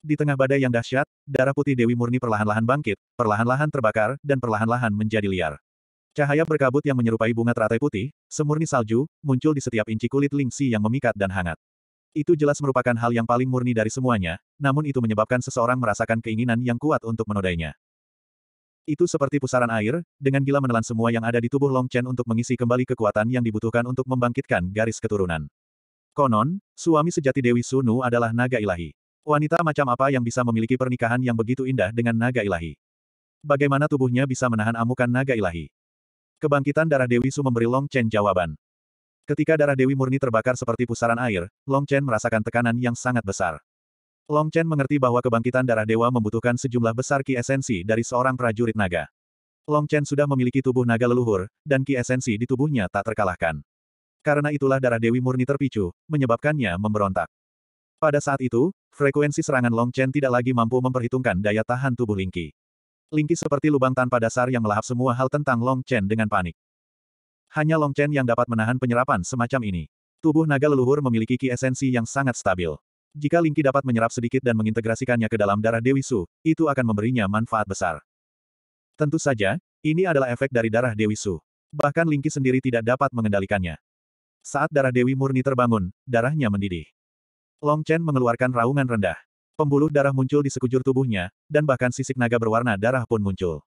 Di tengah badai yang dahsyat, darah putih Dewi Murni perlahan-lahan bangkit, perlahan-lahan terbakar, dan perlahan-lahan menjadi liar. Cahaya berkabut yang menyerupai bunga teratai putih, semurni salju, muncul di setiap inci kulit lingsi yang memikat dan hangat. Itu jelas merupakan hal yang paling murni dari semuanya, namun itu menyebabkan seseorang merasakan keinginan yang kuat untuk menodainya. Itu seperti pusaran air, dengan gila menelan semua yang ada di tubuh Long Chen untuk mengisi kembali kekuatan yang dibutuhkan untuk membangkitkan garis keturunan. Konon, suami sejati Dewi Sunu adalah naga ilahi. Wanita macam apa yang bisa memiliki pernikahan yang begitu indah dengan naga ilahi? Bagaimana tubuhnya bisa menahan amukan naga ilahi? Kebangkitan darah Dewi Su memberi Long Chen jawaban. Ketika darah Dewi murni terbakar seperti pusaran air, Long Chen merasakan tekanan yang sangat besar. Long Chen mengerti bahwa kebangkitan darah dewa membutuhkan sejumlah besar ki esensi dari seorang prajurit naga. Long Chen sudah memiliki tubuh naga leluhur, dan ki esensi di tubuhnya tak terkalahkan. Karena itulah darah dewi murni terpicu, menyebabkannya memberontak. Pada saat itu, frekuensi serangan Long Chen tidak lagi mampu memperhitungkan daya tahan tubuh Lingqi. Lingqi seperti lubang tanpa dasar yang melahap semua hal tentang Long Chen dengan panik. Hanya Long Chen yang dapat menahan penyerapan semacam ini. Tubuh naga leluhur memiliki ki esensi yang sangat stabil. Jika Lingqi dapat menyerap sedikit dan mengintegrasikannya ke dalam darah Dewi Su, itu akan memberinya manfaat besar. Tentu saja, ini adalah efek dari darah Dewi Su. Bahkan Lingqi sendiri tidak dapat mengendalikannya. Saat darah Dewi murni terbangun, darahnya mendidih. Long Chen mengeluarkan raungan rendah. Pembuluh darah muncul di sekujur tubuhnya, dan bahkan sisik naga berwarna darah pun muncul.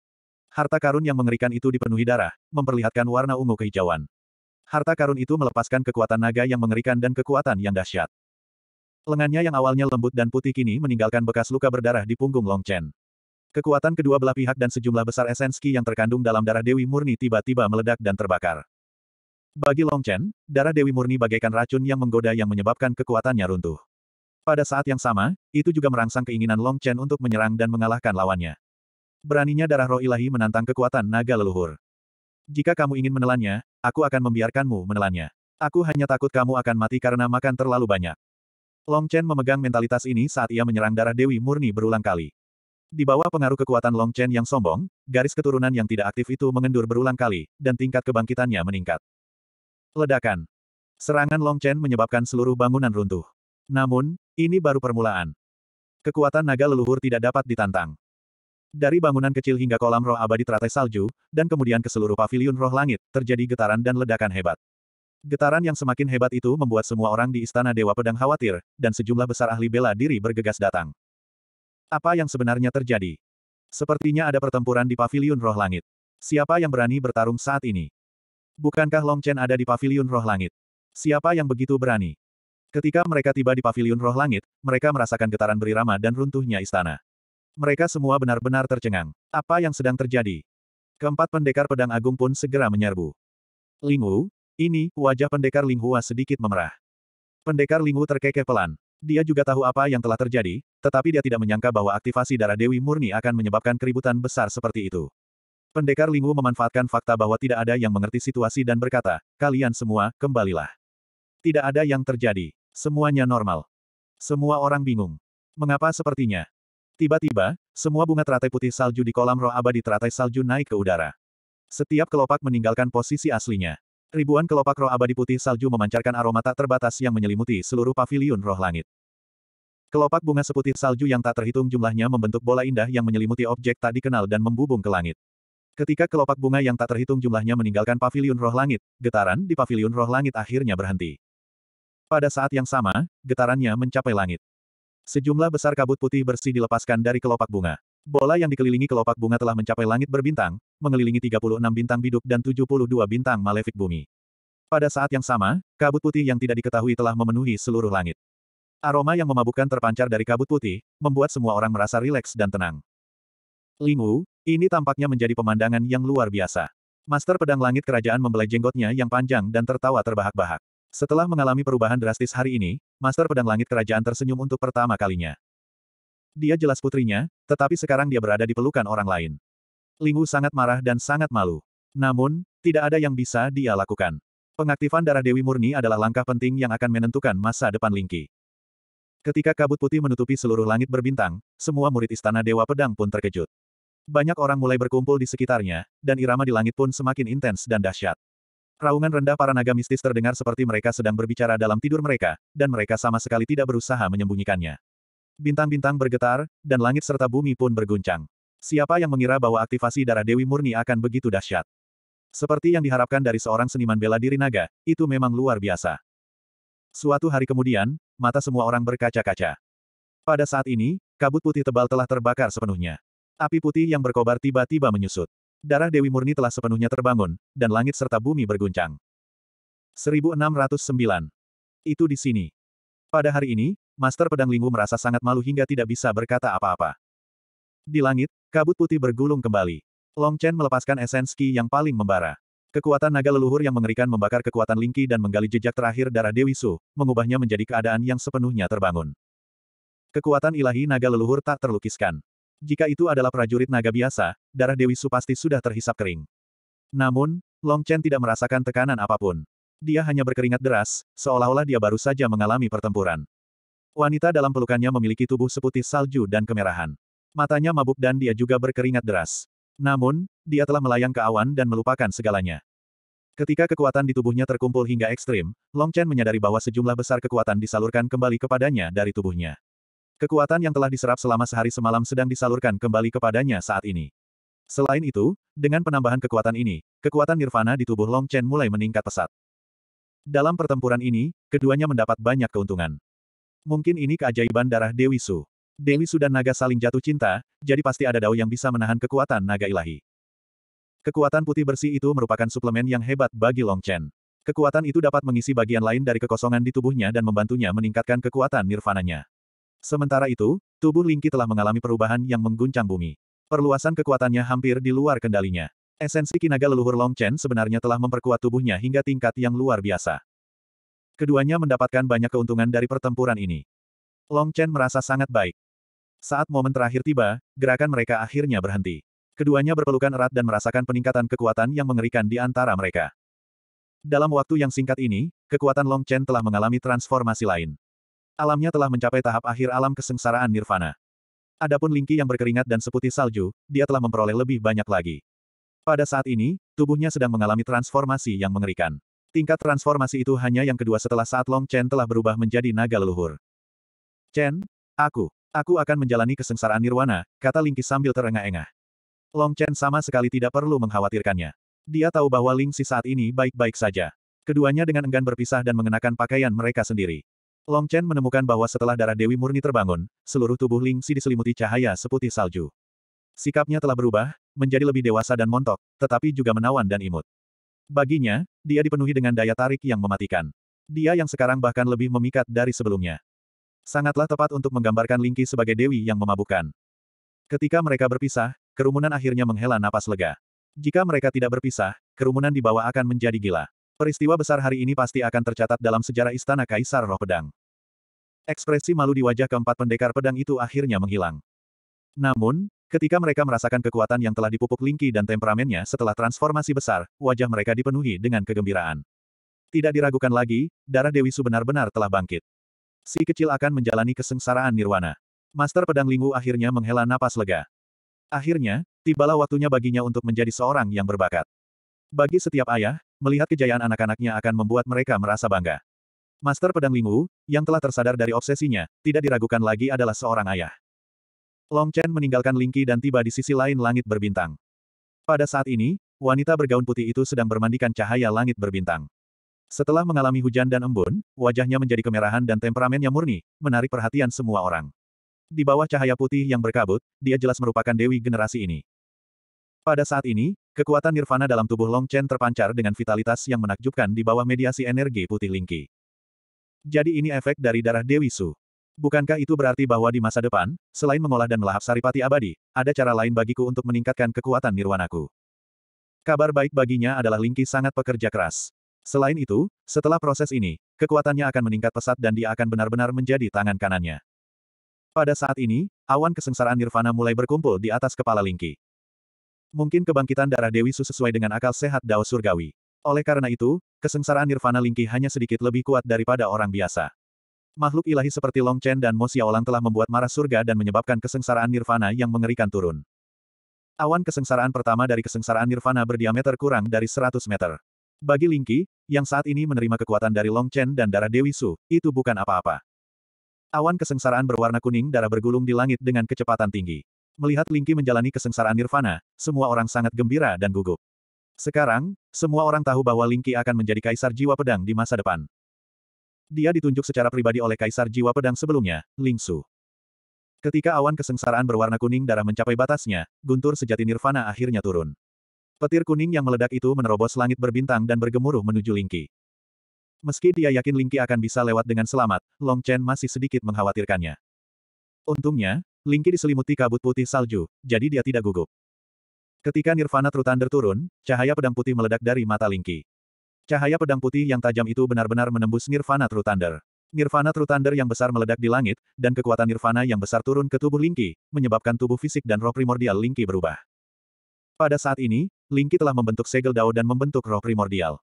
Harta karun yang mengerikan itu dipenuhi darah, memperlihatkan warna ungu kehijauan. Harta karun itu melepaskan kekuatan naga yang mengerikan dan kekuatan yang dahsyat. Lengannya yang awalnya lembut dan putih kini meninggalkan bekas luka berdarah di punggung Long Chen. Kekuatan kedua belah pihak dan sejumlah besar esenski yang terkandung dalam darah Dewi Murni tiba-tiba meledak dan terbakar. Bagi Long Chen, darah Dewi Murni bagaikan racun yang menggoda yang menyebabkan kekuatannya runtuh. Pada saat yang sama, itu juga merangsang keinginan Long Chen untuk menyerang dan mengalahkan lawannya. Beraninya darah roh ilahi menantang kekuatan naga leluhur. Jika kamu ingin menelannya, aku akan membiarkanmu menelannya. Aku hanya takut kamu akan mati karena makan terlalu banyak. Long Chen memegang mentalitas ini saat ia menyerang darah Dewi Murni berulang kali. Di bawah pengaruh kekuatan Long Chen yang sombong, garis keturunan yang tidak aktif itu mengendur berulang kali, dan tingkat kebangkitannya meningkat. Ledakan. Serangan Long Chen menyebabkan seluruh bangunan runtuh. Namun, ini baru permulaan. Kekuatan naga leluhur tidak dapat ditantang. Dari bangunan kecil hingga kolam roh abadi teratai salju, dan kemudian ke seluruh paviliun roh langit, terjadi getaran dan ledakan hebat. Getaran yang semakin hebat itu membuat semua orang di Istana Dewa Pedang khawatir, dan sejumlah besar ahli bela diri bergegas datang. Apa yang sebenarnya terjadi? Sepertinya ada pertempuran di Paviliun Roh Langit. Siapa yang berani bertarung saat ini? Bukankah Long Chen ada di Paviliun Roh Langit? Siapa yang begitu berani? Ketika mereka tiba di Paviliun Roh Langit, mereka merasakan getaran berirama dan runtuhnya istana. Mereka semua benar-benar tercengang. Apa yang sedang terjadi? Keempat pendekar pedang agung pun segera menyerbu. Lingu, ini, wajah pendekar Linghua sedikit memerah. Pendekar Linghu terkekeh pelan. Dia juga tahu apa yang telah terjadi, tetapi dia tidak menyangka bahwa aktivasi darah Dewi Murni akan menyebabkan keributan besar seperti itu. Pendekar Linghu memanfaatkan fakta bahwa tidak ada yang mengerti situasi dan berkata, kalian semua, kembalilah. Tidak ada yang terjadi. Semuanya normal. Semua orang bingung. Mengapa sepertinya? Tiba-tiba, semua bunga teratai putih salju di kolam roh abadi teratai salju naik ke udara. Setiap kelopak meninggalkan posisi aslinya. Ribuan kelopak roh abadi putih salju memancarkan aroma tak terbatas yang menyelimuti seluruh pavilion roh langit. Kelopak bunga seputih salju yang tak terhitung jumlahnya membentuk bola indah yang menyelimuti objek tak dikenal dan membubung ke langit. Ketika kelopak bunga yang tak terhitung jumlahnya meninggalkan pavilion roh langit, getaran di pavilion roh langit akhirnya berhenti. Pada saat yang sama, getarannya mencapai langit. Sejumlah besar kabut putih bersih dilepaskan dari kelopak bunga. Bola yang dikelilingi kelopak bunga telah mencapai langit berbintang, mengelilingi 36 bintang biduk dan 72 bintang malefik bumi. Pada saat yang sama, kabut putih yang tidak diketahui telah memenuhi seluruh langit. Aroma yang memabukkan terpancar dari kabut putih, membuat semua orang merasa rileks dan tenang. Lingu, ini tampaknya menjadi pemandangan yang luar biasa. Master Pedang Langit Kerajaan membelai jenggotnya yang panjang dan tertawa terbahak-bahak. Setelah mengalami perubahan drastis hari ini, Master Pedang Langit Kerajaan tersenyum untuk pertama kalinya. Dia jelas putrinya, tetapi sekarang dia berada di pelukan orang lain. Lingwu sangat marah dan sangat malu. Namun, tidak ada yang bisa dia lakukan. Pengaktifan darah Dewi Murni adalah langkah penting yang akan menentukan masa depan Lingqi. Ketika kabut putih menutupi seluruh langit berbintang, semua murid Istana Dewa Pedang pun terkejut. Banyak orang mulai berkumpul di sekitarnya, dan irama di langit pun semakin intens dan dahsyat. Raungan rendah para naga mistis terdengar seperti mereka sedang berbicara dalam tidur mereka, dan mereka sama sekali tidak berusaha menyembunyikannya bintang-bintang bergetar, dan langit serta bumi pun berguncang. Siapa yang mengira bahwa aktivasi darah Dewi Murni akan begitu dahsyat? Seperti yang diharapkan dari seorang seniman bela diri naga, itu memang luar biasa. Suatu hari kemudian, mata semua orang berkaca-kaca. Pada saat ini, kabut putih tebal telah terbakar sepenuhnya. Api putih yang berkobar tiba-tiba menyusut. Darah Dewi Murni telah sepenuhnya terbangun, dan langit serta bumi berguncang. 1609. Itu di sini. Pada hari ini, Master Pedang Linggu merasa sangat malu hingga tidak bisa berkata apa-apa. Di langit, kabut putih bergulung kembali. Long Chen melepaskan esenski Qi yang paling membara. Kekuatan naga leluhur yang mengerikan membakar kekuatan Lingqi dan menggali jejak terakhir darah Dewi Su, mengubahnya menjadi keadaan yang sepenuhnya terbangun. Kekuatan ilahi naga leluhur tak terlukiskan. Jika itu adalah prajurit naga biasa, darah Dewi Su pasti sudah terhisap kering. Namun, Long Chen tidak merasakan tekanan apapun. Dia hanya berkeringat deras, seolah-olah dia baru saja mengalami pertempuran. Wanita dalam pelukannya memiliki tubuh seputih salju dan kemerahan. Matanya mabuk dan dia juga berkeringat deras. Namun, dia telah melayang ke awan dan melupakan segalanya. Ketika kekuatan di tubuhnya terkumpul hingga ekstrim, Long Chen menyadari bahwa sejumlah besar kekuatan disalurkan kembali kepadanya dari tubuhnya. Kekuatan yang telah diserap selama sehari semalam sedang disalurkan kembali kepadanya saat ini. Selain itu, dengan penambahan kekuatan ini, kekuatan nirvana di tubuh Long Chen mulai meningkat pesat. Dalam pertempuran ini, keduanya mendapat banyak keuntungan. Mungkin ini keajaiban darah Dewi Su. Dewi Su dan naga saling jatuh cinta, jadi pasti ada dao yang bisa menahan kekuatan naga ilahi. Kekuatan putih bersih itu merupakan suplemen yang hebat bagi Long Chen. Kekuatan itu dapat mengisi bagian lain dari kekosongan di tubuhnya dan membantunya meningkatkan kekuatan nirvananya. Sementara itu, tubuh Lingqi telah mengalami perubahan yang mengguncang bumi. Perluasan kekuatannya hampir di luar kendalinya. Esensi kinaga leluhur Long Chen sebenarnya telah memperkuat tubuhnya hingga tingkat yang luar biasa. Keduanya mendapatkan banyak keuntungan dari pertempuran ini. Long Chen merasa sangat baik. Saat momen terakhir tiba, gerakan mereka akhirnya berhenti. Keduanya berpelukan erat dan merasakan peningkatan kekuatan yang mengerikan di antara mereka. Dalam waktu yang singkat ini, kekuatan Long Chen telah mengalami transformasi lain. Alamnya telah mencapai tahap akhir alam kesengsaraan nirvana. Adapun Lingqi yang berkeringat dan seputih salju, dia telah memperoleh lebih banyak lagi. Pada saat ini, tubuhnya sedang mengalami transformasi yang mengerikan. Tingkat transformasi itu hanya yang kedua setelah saat Long Chen telah berubah menjadi naga leluhur. Chen, aku, aku akan menjalani kesengsaraan nirwana, kata Lingqi sambil terengah-engah. Long Chen sama sekali tidak perlu mengkhawatirkannya. Dia tahu bahwa Ling saat ini baik-baik saja. Keduanya dengan enggan berpisah dan mengenakan pakaian mereka sendiri. Long Chen menemukan bahwa setelah darah Dewi Murni terbangun, seluruh tubuh Ling diselimuti cahaya seputih salju. Sikapnya telah berubah, menjadi lebih dewasa dan montok, tetapi juga menawan dan imut. Baginya, dia dipenuhi dengan daya tarik yang mematikan. Dia yang sekarang bahkan lebih memikat dari sebelumnya. Sangatlah tepat untuk menggambarkan Lingki sebagai dewi yang memabukkan. Ketika mereka berpisah, kerumunan akhirnya menghela napas lega. Jika mereka tidak berpisah, kerumunan di bawah akan menjadi gila. Peristiwa besar hari ini pasti akan tercatat dalam sejarah Istana Kaisar Roh Pedang. Ekspresi malu di wajah keempat pendekar pedang itu akhirnya menghilang. Namun, Ketika mereka merasakan kekuatan yang telah dipupuk Lingki dan temperamennya setelah transformasi besar, wajah mereka dipenuhi dengan kegembiraan. Tidak diragukan lagi, darah Dewi Su benar-benar telah bangkit. Si kecil akan menjalani kesengsaraan nirwana. Master Pedang Lingwu akhirnya menghela napas lega. Akhirnya, tibalah waktunya baginya untuk menjadi seorang yang berbakat. Bagi setiap ayah, melihat kejayaan anak-anaknya akan membuat mereka merasa bangga. Master Pedang Lingwu, yang telah tersadar dari obsesinya, tidak diragukan lagi adalah seorang ayah. Long Chen meninggalkan Lingqi dan tiba di sisi lain langit berbintang. Pada saat ini, wanita bergaun putih itu sedang bermandikan cahaya langit berbintang. Setelah mengalami hujan dan embun, wajahnya menjadi kemerahan dan temperamennya murni, menarik perhatian semua orang. Di bawah cahaya putih yang berkabut, dia jelas merupakan dewi generasi ini. Pada saat ini, kekuatan nirvana dalam tubuh Long Chen terpancar dengan vitalitas yang menakjubkan di bawah mediasi energi putih Lingqi. Jadi ini efek dari darah Dewi Su. Bukankah itu berarti bahwa di masa depan, selain mengolah dan melahap saripati abadi, ada cara lain bagiku untuk meningkatkan kekuatan nirwanaku? Kabar baik baginya adalah Lingki sangat pekerja keras. Selain itu, setelah proses ini, kekuatannya akan meningkat pesat dan dia akan benar-benar menjadi tangan kanannya. Pada saat ini, awan kesengsaraan nirvana mulai berkumpul di atas kepala Lingki. Mungkin kebangkitan darah Dewi Su sesuai dengan akal sehat Dao Surgawi. Oleh karena itu, kesengsaraan nirvana Lingki hanya sedikit lebih kuat daripada orang biasa. Makhluk ilahi seperti Long Chen dan Mo Xiaolang telah membuat marah surga dan menyebabkan kesengsaraan nirvana yang mengerikan turun. Awan kesengsaraan pertama dari kesengsaraan nirvana berdiameter kurang dari 100 meter. Bagi Ling Qi, yang saat ini menerima kekuatan dari Long Chen dan darah Dewi Su, itu bukan apa-apa. Awan kesengsaraan berwarna kuning darah bergulung di langit dengan kecepatan tinggi. Melihat Ling Qi menjalani kesengsaraan nirvana, semua orang sangat gembira dan gugup. Sekarang, semua orang tahu bahwa Ling Qi akan menjadi kaisar jiwa pedang di masa depan dia ditunjuk secara pribadi oleh Kaisar Jiwa Pedang sebelumnya, Ling Su. Ketika awan kesengsaraan berwarna kuning darah mencapai batasnya, guntur sejati nirvana akhirnya turun. Petir kuning yang meledak itu menerobos langit berbintang dan bergemuruh menuju Lingqi. Meski dia yakin Lingqi akan bisa lewat dengan selamat, Long Chen masih sedikit mengkhawatirkannya. Untungnya, Lingqi diselimuti kabut putih salju, jadi dia tidak gugup. Ketika Nirvana Trutander Thunder turun, cahaya pedang putih meledak dari mata Lingqi. Cahaya pedang putih yang tajam itu benar-benar menembus Nirvana True Thunder. Nirvana True Thunder yang besar meledak di langit, dan kekuatan Nirvana yang besar turun ke tubuh Lingki, menyebabkan tubuh fisik dan roh primordial Lingki berubah. Pada saat ini, Lingki telah membentuk segel Dao dan membentuk roh primordial.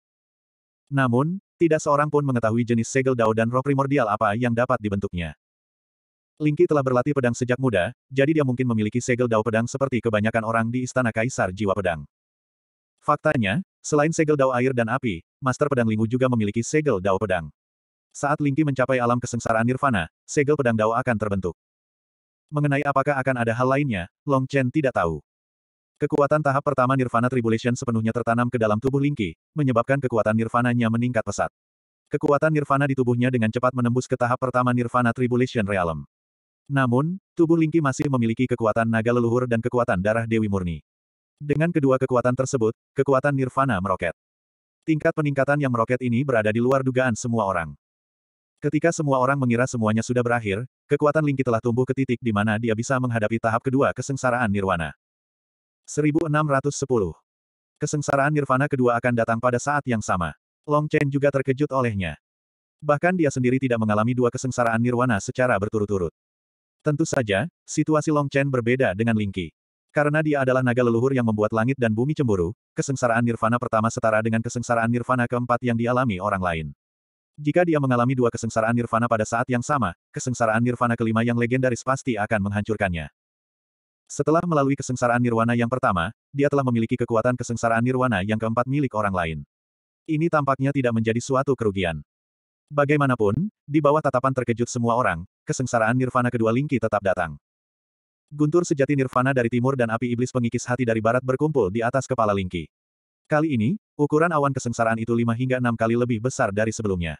Namun, tidak seorang pun mengetahui jenis segel Dao dan roh primordial apa yang dapat dibentuknya. Lingki telah berlatih pedang sejak muda, jadi dia mungkin memiliki segel Dao pedang seperti kebanyakan orang di Istana Kaisar Jiwa Pedang. Faktanya, selain segel dao air dan api, Master Pedang Lingu juga memiliki segel dao pedang. Saat Lingki mencapai alam kesengsaraan nirvana, segel pedang dao akan terbentuk. Mengenai apakah akan ada hal lainnya, Long Chen tidak tahu. Kekuatan tahap pertama Nirvana Tribulation sepenuhnya tertanam ke dalam tubuh Lingki, menyebabkan kekuatan nirvananya meningkat pesat. Kekuatan nirvana di tubuhnya dengan cepat menembus ke tahap pertama Nirvana Tribulation Realm. Namun, tubuh Lingki masih memiliki kekuatan naga leluhur dan kekuatan darah Dewi Murni. Dengan kedua kekuatan tersebut, kekuatan nirvana meroket. Tingkat peningkatan yang meroket ini berada di luar dugaan semua orang. Ketika semua orang mengira semuanya sudah berakhir, kekuatan Lingki telah tumbuh ke titik di mana dia bisa menghadapi tahap kedua kesengsaraan nirwana. 1610. Kesengsaraan nirvana kedua akan datang pada saat yang sama. Long Chen juga terkejut olehnya. Bahkan dia sendiri tidak mengalami dua kesengsaraan nirwana secara berturut-turut. Tentu saja, situasi Long Chen berbeda dengan Lingki. Karena dia adalah naga leluhur yang membuat langit dan bumi cemburu, kesengsaraan nirvana pertama setara dengan kesengsaraan nirvana keempat yang dialami orang lain. Jika dia mengalami dua kesengsaraan nirvana pada saat yang sama, kesengsaraan nirvana kelima yang legendaris pasti akan menghancurkannya. Setelah melalui kesengsaraan nirwana yang pertama, dia telah memiliki kekuatan kesengsaraan nirwana yang keempat milik orang lain. Ini tampaknya tidak menjadi suatu kerugian. Bagaimanapun, di bawah tatapan terkejut semua orang, kesengsaraan nirvana kedua Lingki tetap datang. Guntur sejati nirvana dari timur dan api iblis pengikis hati dari barat berkumpul di atas kepala Lingki. Kali ini, ukuran awan kesengsaraan itu lima hingga enam kali lebih besar dari sebelumnya.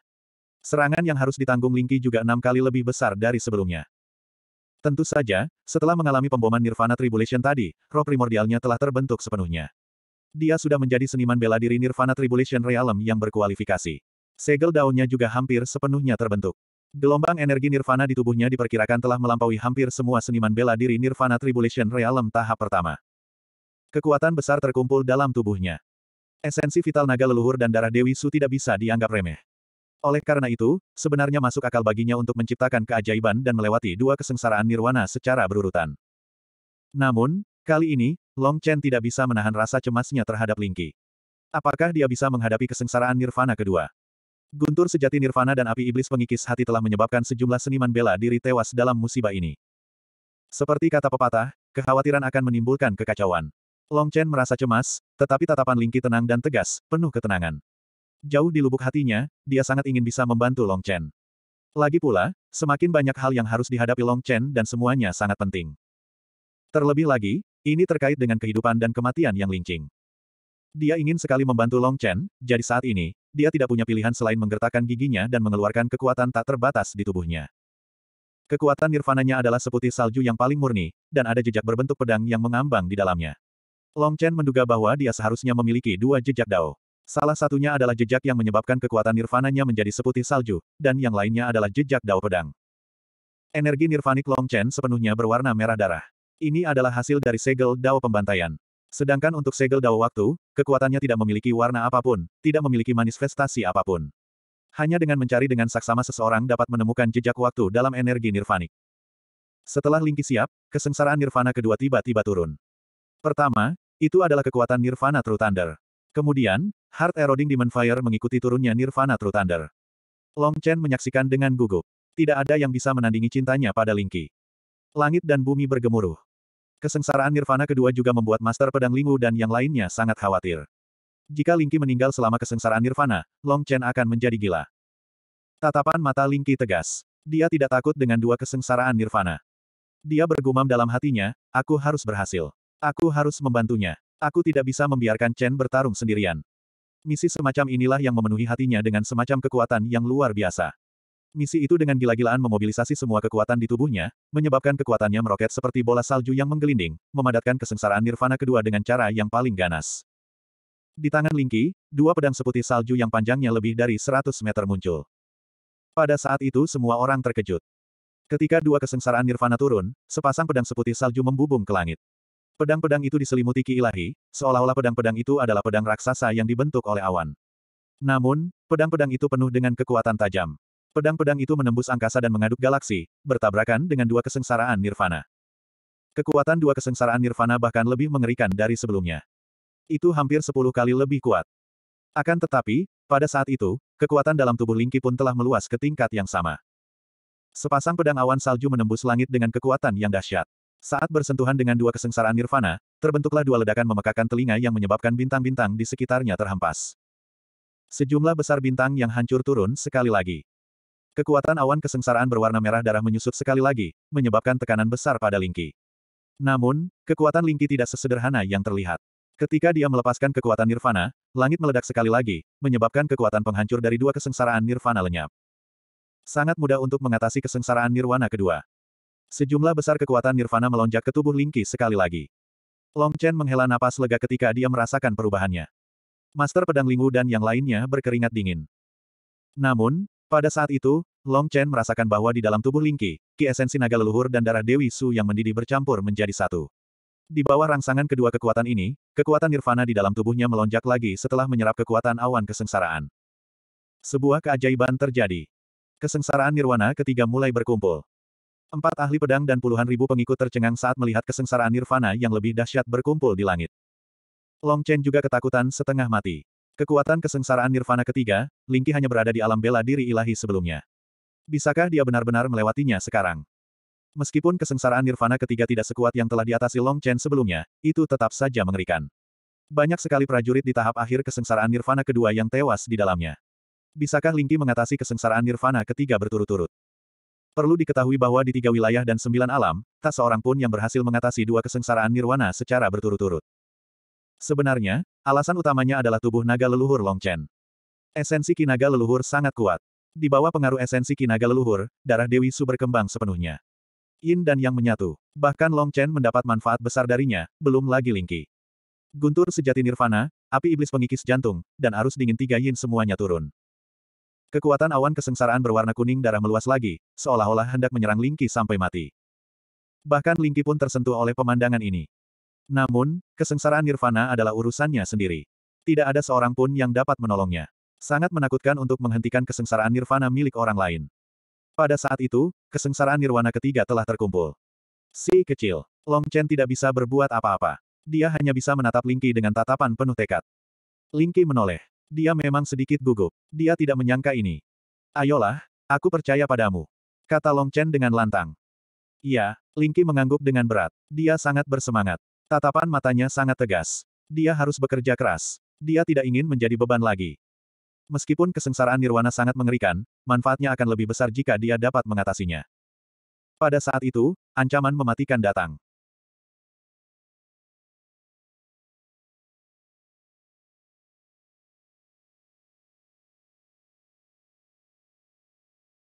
Serangan yang harus ditanggung Lingki juga enam kali lebih besar dari sebelumnya. Tentu saja, setelah mengalami pemboman Nirvana Tribulation tadi, roh primordialnya telah terbentuk sepenuhnya. Dia sudah menjadi seniman bela diri Nirvana Tribulation Realm yang berkualifikasi. Segel daunnya juga hampir sepenuhnya terbentuk. Gelombang energi nirvana di tubuhnya diperkirakan telah melampaui hampir semua seniman bela diri nirvana tribulation realm tahap pertama. Kekuatan besar terkumpul dalam tubuhnya. Esensi vital naga leluhur dan darah Dewi Su tidak bisa dianggap remeh. Oleh karena itu, sebenarnya masuk akal baginya untuk menciptakan keajaiban dan melewati dua kesengsaraan nirwana secara berurutan. Namun, kali ini, Long Chen tidak bisa menahan rasa cemasnya terhadap Lingqi. Apakah dia bisa menghadapi kesengsaraan nirvana kedua? Guntur sejati nirvana dan api iblis pengikis hati telah menyebabkan sejumlah seniman bela diri tewas dalam musibah ini. Seperti kata pepatah, kekhawatiran akan menimbulkan kekacauan. Long Chen merasa cemas, tetapi tatapan Lingqi tenang dan tegas, penuh ketenangan. Jauh di lubuk hatinya, dia sangat ingin bisa membantu Long Chen. Lagi pula, semakin banyak hal yang harus dihadapi Long Chen dan semuanya sangat penting. Terlebih lagi, ini terkait dengan kehidupan dan kematian yang lincing. Dia ingin sekali membantu Long Chen, jadi saat ini, dia tidak punya pilihan selain menggertakkan giginya dan mengeluarkan kekuatan tak terbatas di tubuhnya. Kekuatan nirvananya adalah seputih salju yang paling murni, dan ada jejak berbentuk pedang yang mengambang di dalamnya. Long Chen menduga bahwa dia seharusnya memiliki dua jejak dao. Salah satunya adalah jejak yang menyebabkan kekuatan nirvananya menjadi seputih salju, dan yang lainnya adalah jejak dao pedang. Energi nirvanik Long Chen sepenuhnya berwarna merah darah. Ini adalah hasil dari segel Dao pembantaian. Sedangkan untuk segel dao waktu, kekuatannya tidak memiliki warna apapun, tidak memiliki manifestasi apapun. Hanya dengan mencari dengan saksama seseorang dapat menemukan jejak waktu dalam energi nirvanik. Setelah Lingki siap, kesengsaraan nirvana kedua tiba-tiba turun. Pertama, itu adalah kekuatan nirvana True Thunder. Kemudian, Heart Eroding Demon Fire mengikuti turunnya nirvana True Thunder. Long Chen menyaksikan dengan gugup. Tidak ada yang bisa menandingi cintanya pada Lingki. Langit dan bumi bergemuruh. Kesengsaraan nirvana kedua juga membuat Master Pedang Lingwu dan yang lainnya sangat khawatir. Jika Lingqi meninggal selama kesengsaraan nirvana, Long Chen akan menjadi gila. Tatapan mata Lingqi tegas. Dia tidak takut dengan dua kesengsaraan nirvana. Dia bergumam dalam hatinya, aku harus berhasil. Aku harus membantunya. Aku tidak bisa membiarkan Chen bertarung sendirian. Misi semacam inilah yang memenuhi hatinya dengan semacam kekuatan yang luar biasa. Misi itu dengan gila-gilaan memobilisasi semua kekuatan di tubuhnya, menyebabkan kekuatannya meroket seperti bola salju yang menggelinding, memadatkan kesengsaraan Nirvana kedua dengan cara yang paling ganas. Di tangan Lingki, dua pedang seputih salju yang panjangnya lebih dari 100 meter muncul. Pada saat itu semua orang terkejut. Ketika dua kesengsaraan Nirvana turun, sepasang pedang seputih salju membubung ke langit. Pedang-pedang itu diselimuti ki ilahi, seolah-olah pedang-pedang itu adalah pedang raksasa yang dibentuk oleh awan. Namun, pedang-pedang itu penuh dengan kekuatan tajam. Pedang-pedang itu menembus angkasa dan mengaduk galaksi, bertabrakan dengan dua kesengsaraan nirvana. Kekuatan dua kesengsaraan nirvana bahkan lebih mengerikan dari sebelumnya. Itu hampir sepuluh kali lebih kuat. Akan tetapi, pada saat itu, kekuatan dalam tubuh Lingki pun telah meluas ke tingkat yang sama. Sepasang pedang awan salju menembus langit dengan kekuatan yang dahsyat. Saat bersentuhan dengan dua kesengsaraan nirvana, terbentuklah dua ledakan memekakan telinga yang menyebabkan bintang-bintang di sekitarnya terhempas. Sejumlah besar bintang yang hancur turun sekali lagi. Kekuatan awan kesengsaraan berwarna merah darah menyusut sekali lagi, menyebabkan tekanan besar pada Lingki. Namun, kekuatan Lingki tidak sesederhana yang terlihat. Ketika dia melepaskan kekuatan Nirvana, langit meledak sekali lagi, menyebabkan kekuatan penghancur dari dua kesengsaraan Nirvana lenyap. Sangat mudah untuk mengatasi kesengsaraan Nirwana kedua. Sejumlah besar kekuatan Nirvana melonjak ke tubuh Lingki sekali lagi. Long Chen menghela napas lega ketika dia merasakan perubahannya. Master Pedang Lingwu dan yang lainnya berkeringat dingin. Namun, pada saat itu, Long Chen merasakan bahwa di dalam tubuh Lingqi, ki esensi naga leluhur dan darah Dewi Su yang mendidih bercampur menjadi satu. Di bawah rangsangan kedua kekuatan ini, kekuatan nirvana di dalam tubuhnya melonjak lagi setelah menyerap kekuatan awan kesengsaraan. Sebuah keajaiban terjadi. Kesengsaraan nirwana ketiga mulai berkumpul. Empat ahli pedang dan puluhan ribu pengikut tercengang saat melihat kesengsaraan nirvana yang lebih dahsyat berkumpul di langit. Long Chen juga ketakutan setengah mati. Kekuatan kesengsaraan nirvana ketiga, Lingqi hanya berada di alam bela diri ilahi sebelumnya. Bisakah dia benar-benar melewatinya sekarang? Meskipun kesengsaraan nirvana ketiga tidak sekuat yang telah diatasi Long Chen sebelumnya, itu tetap saja mengerikan. Banyak sekali prajurit di tahap akhir kesengsaraan nirvana kedua yang tewas di dalamnya. Bisakah Lingqi mengatasi kesengsaraan nirvana ketiga berturut-turut? Perlu diketahui bahwa di tiga wilayah dan sembilan alam, tak seorang pun yang berhasil mengatasi dua kesengsaraan nirwana secara berturut-turut. Sebenarnya, alasan utamanya adalah tubuh naga leluhur Long Chen. Esensi kinaga leluhur sangat kuat. Di bawah pengaruh esensi kinaga leluhur, darah Dewi Su berkembang sepenuhnya. Yin dan Yang menyatu. Bahkan Long Chen mendapat manfaat besar darinya, belum lagi Lingqi. Guntur sejati nirvana, api iblis pengikis jantung, dan arus dingin tiga yin semuanya turun. Kekuatan awan kesengsaraan berwarna kuning darah meluas lagi, seolah-olah hendak menyerang Lingqi sampai mati. Bahkan Lingqi pun tersentuh oleh pemandangan ini. Namun, kesengsaraan nirvana adalah urusannya sendiri. Tidak ada seorang pun yang dapat menolongnya. Sangat menakutkan untuk menghentikan kesengsaraan nirvana milik orang lain. Pada saat itu, kesengsaraan nirwana ketiga telah terkumpul. Si kecil, Long Chen tidak bisa berbuat apa-apa. Dia hanya bisa menatap Lingki dengan tatapan penuh tekad. Lingki menoleh. Dia memang sedikit gugup. Dia tidak menyangka ini. Ayolah, aku percaya padamu. Kata Long Chen dengan lantang. Iya, Lingki mengangguk dengan berat. Dia sangat bersemangat. Tatapan matanya sangat tegas. Dia harus bekerja keras. Dia tidak ingin menjadi beban lagi. Meskipun kesengsaraan Nirwana sangat mengerikan, manfaatnya akan lebih besar jika dia dapat mengatasinya. Pada saat itu, ancaman mematikan datang.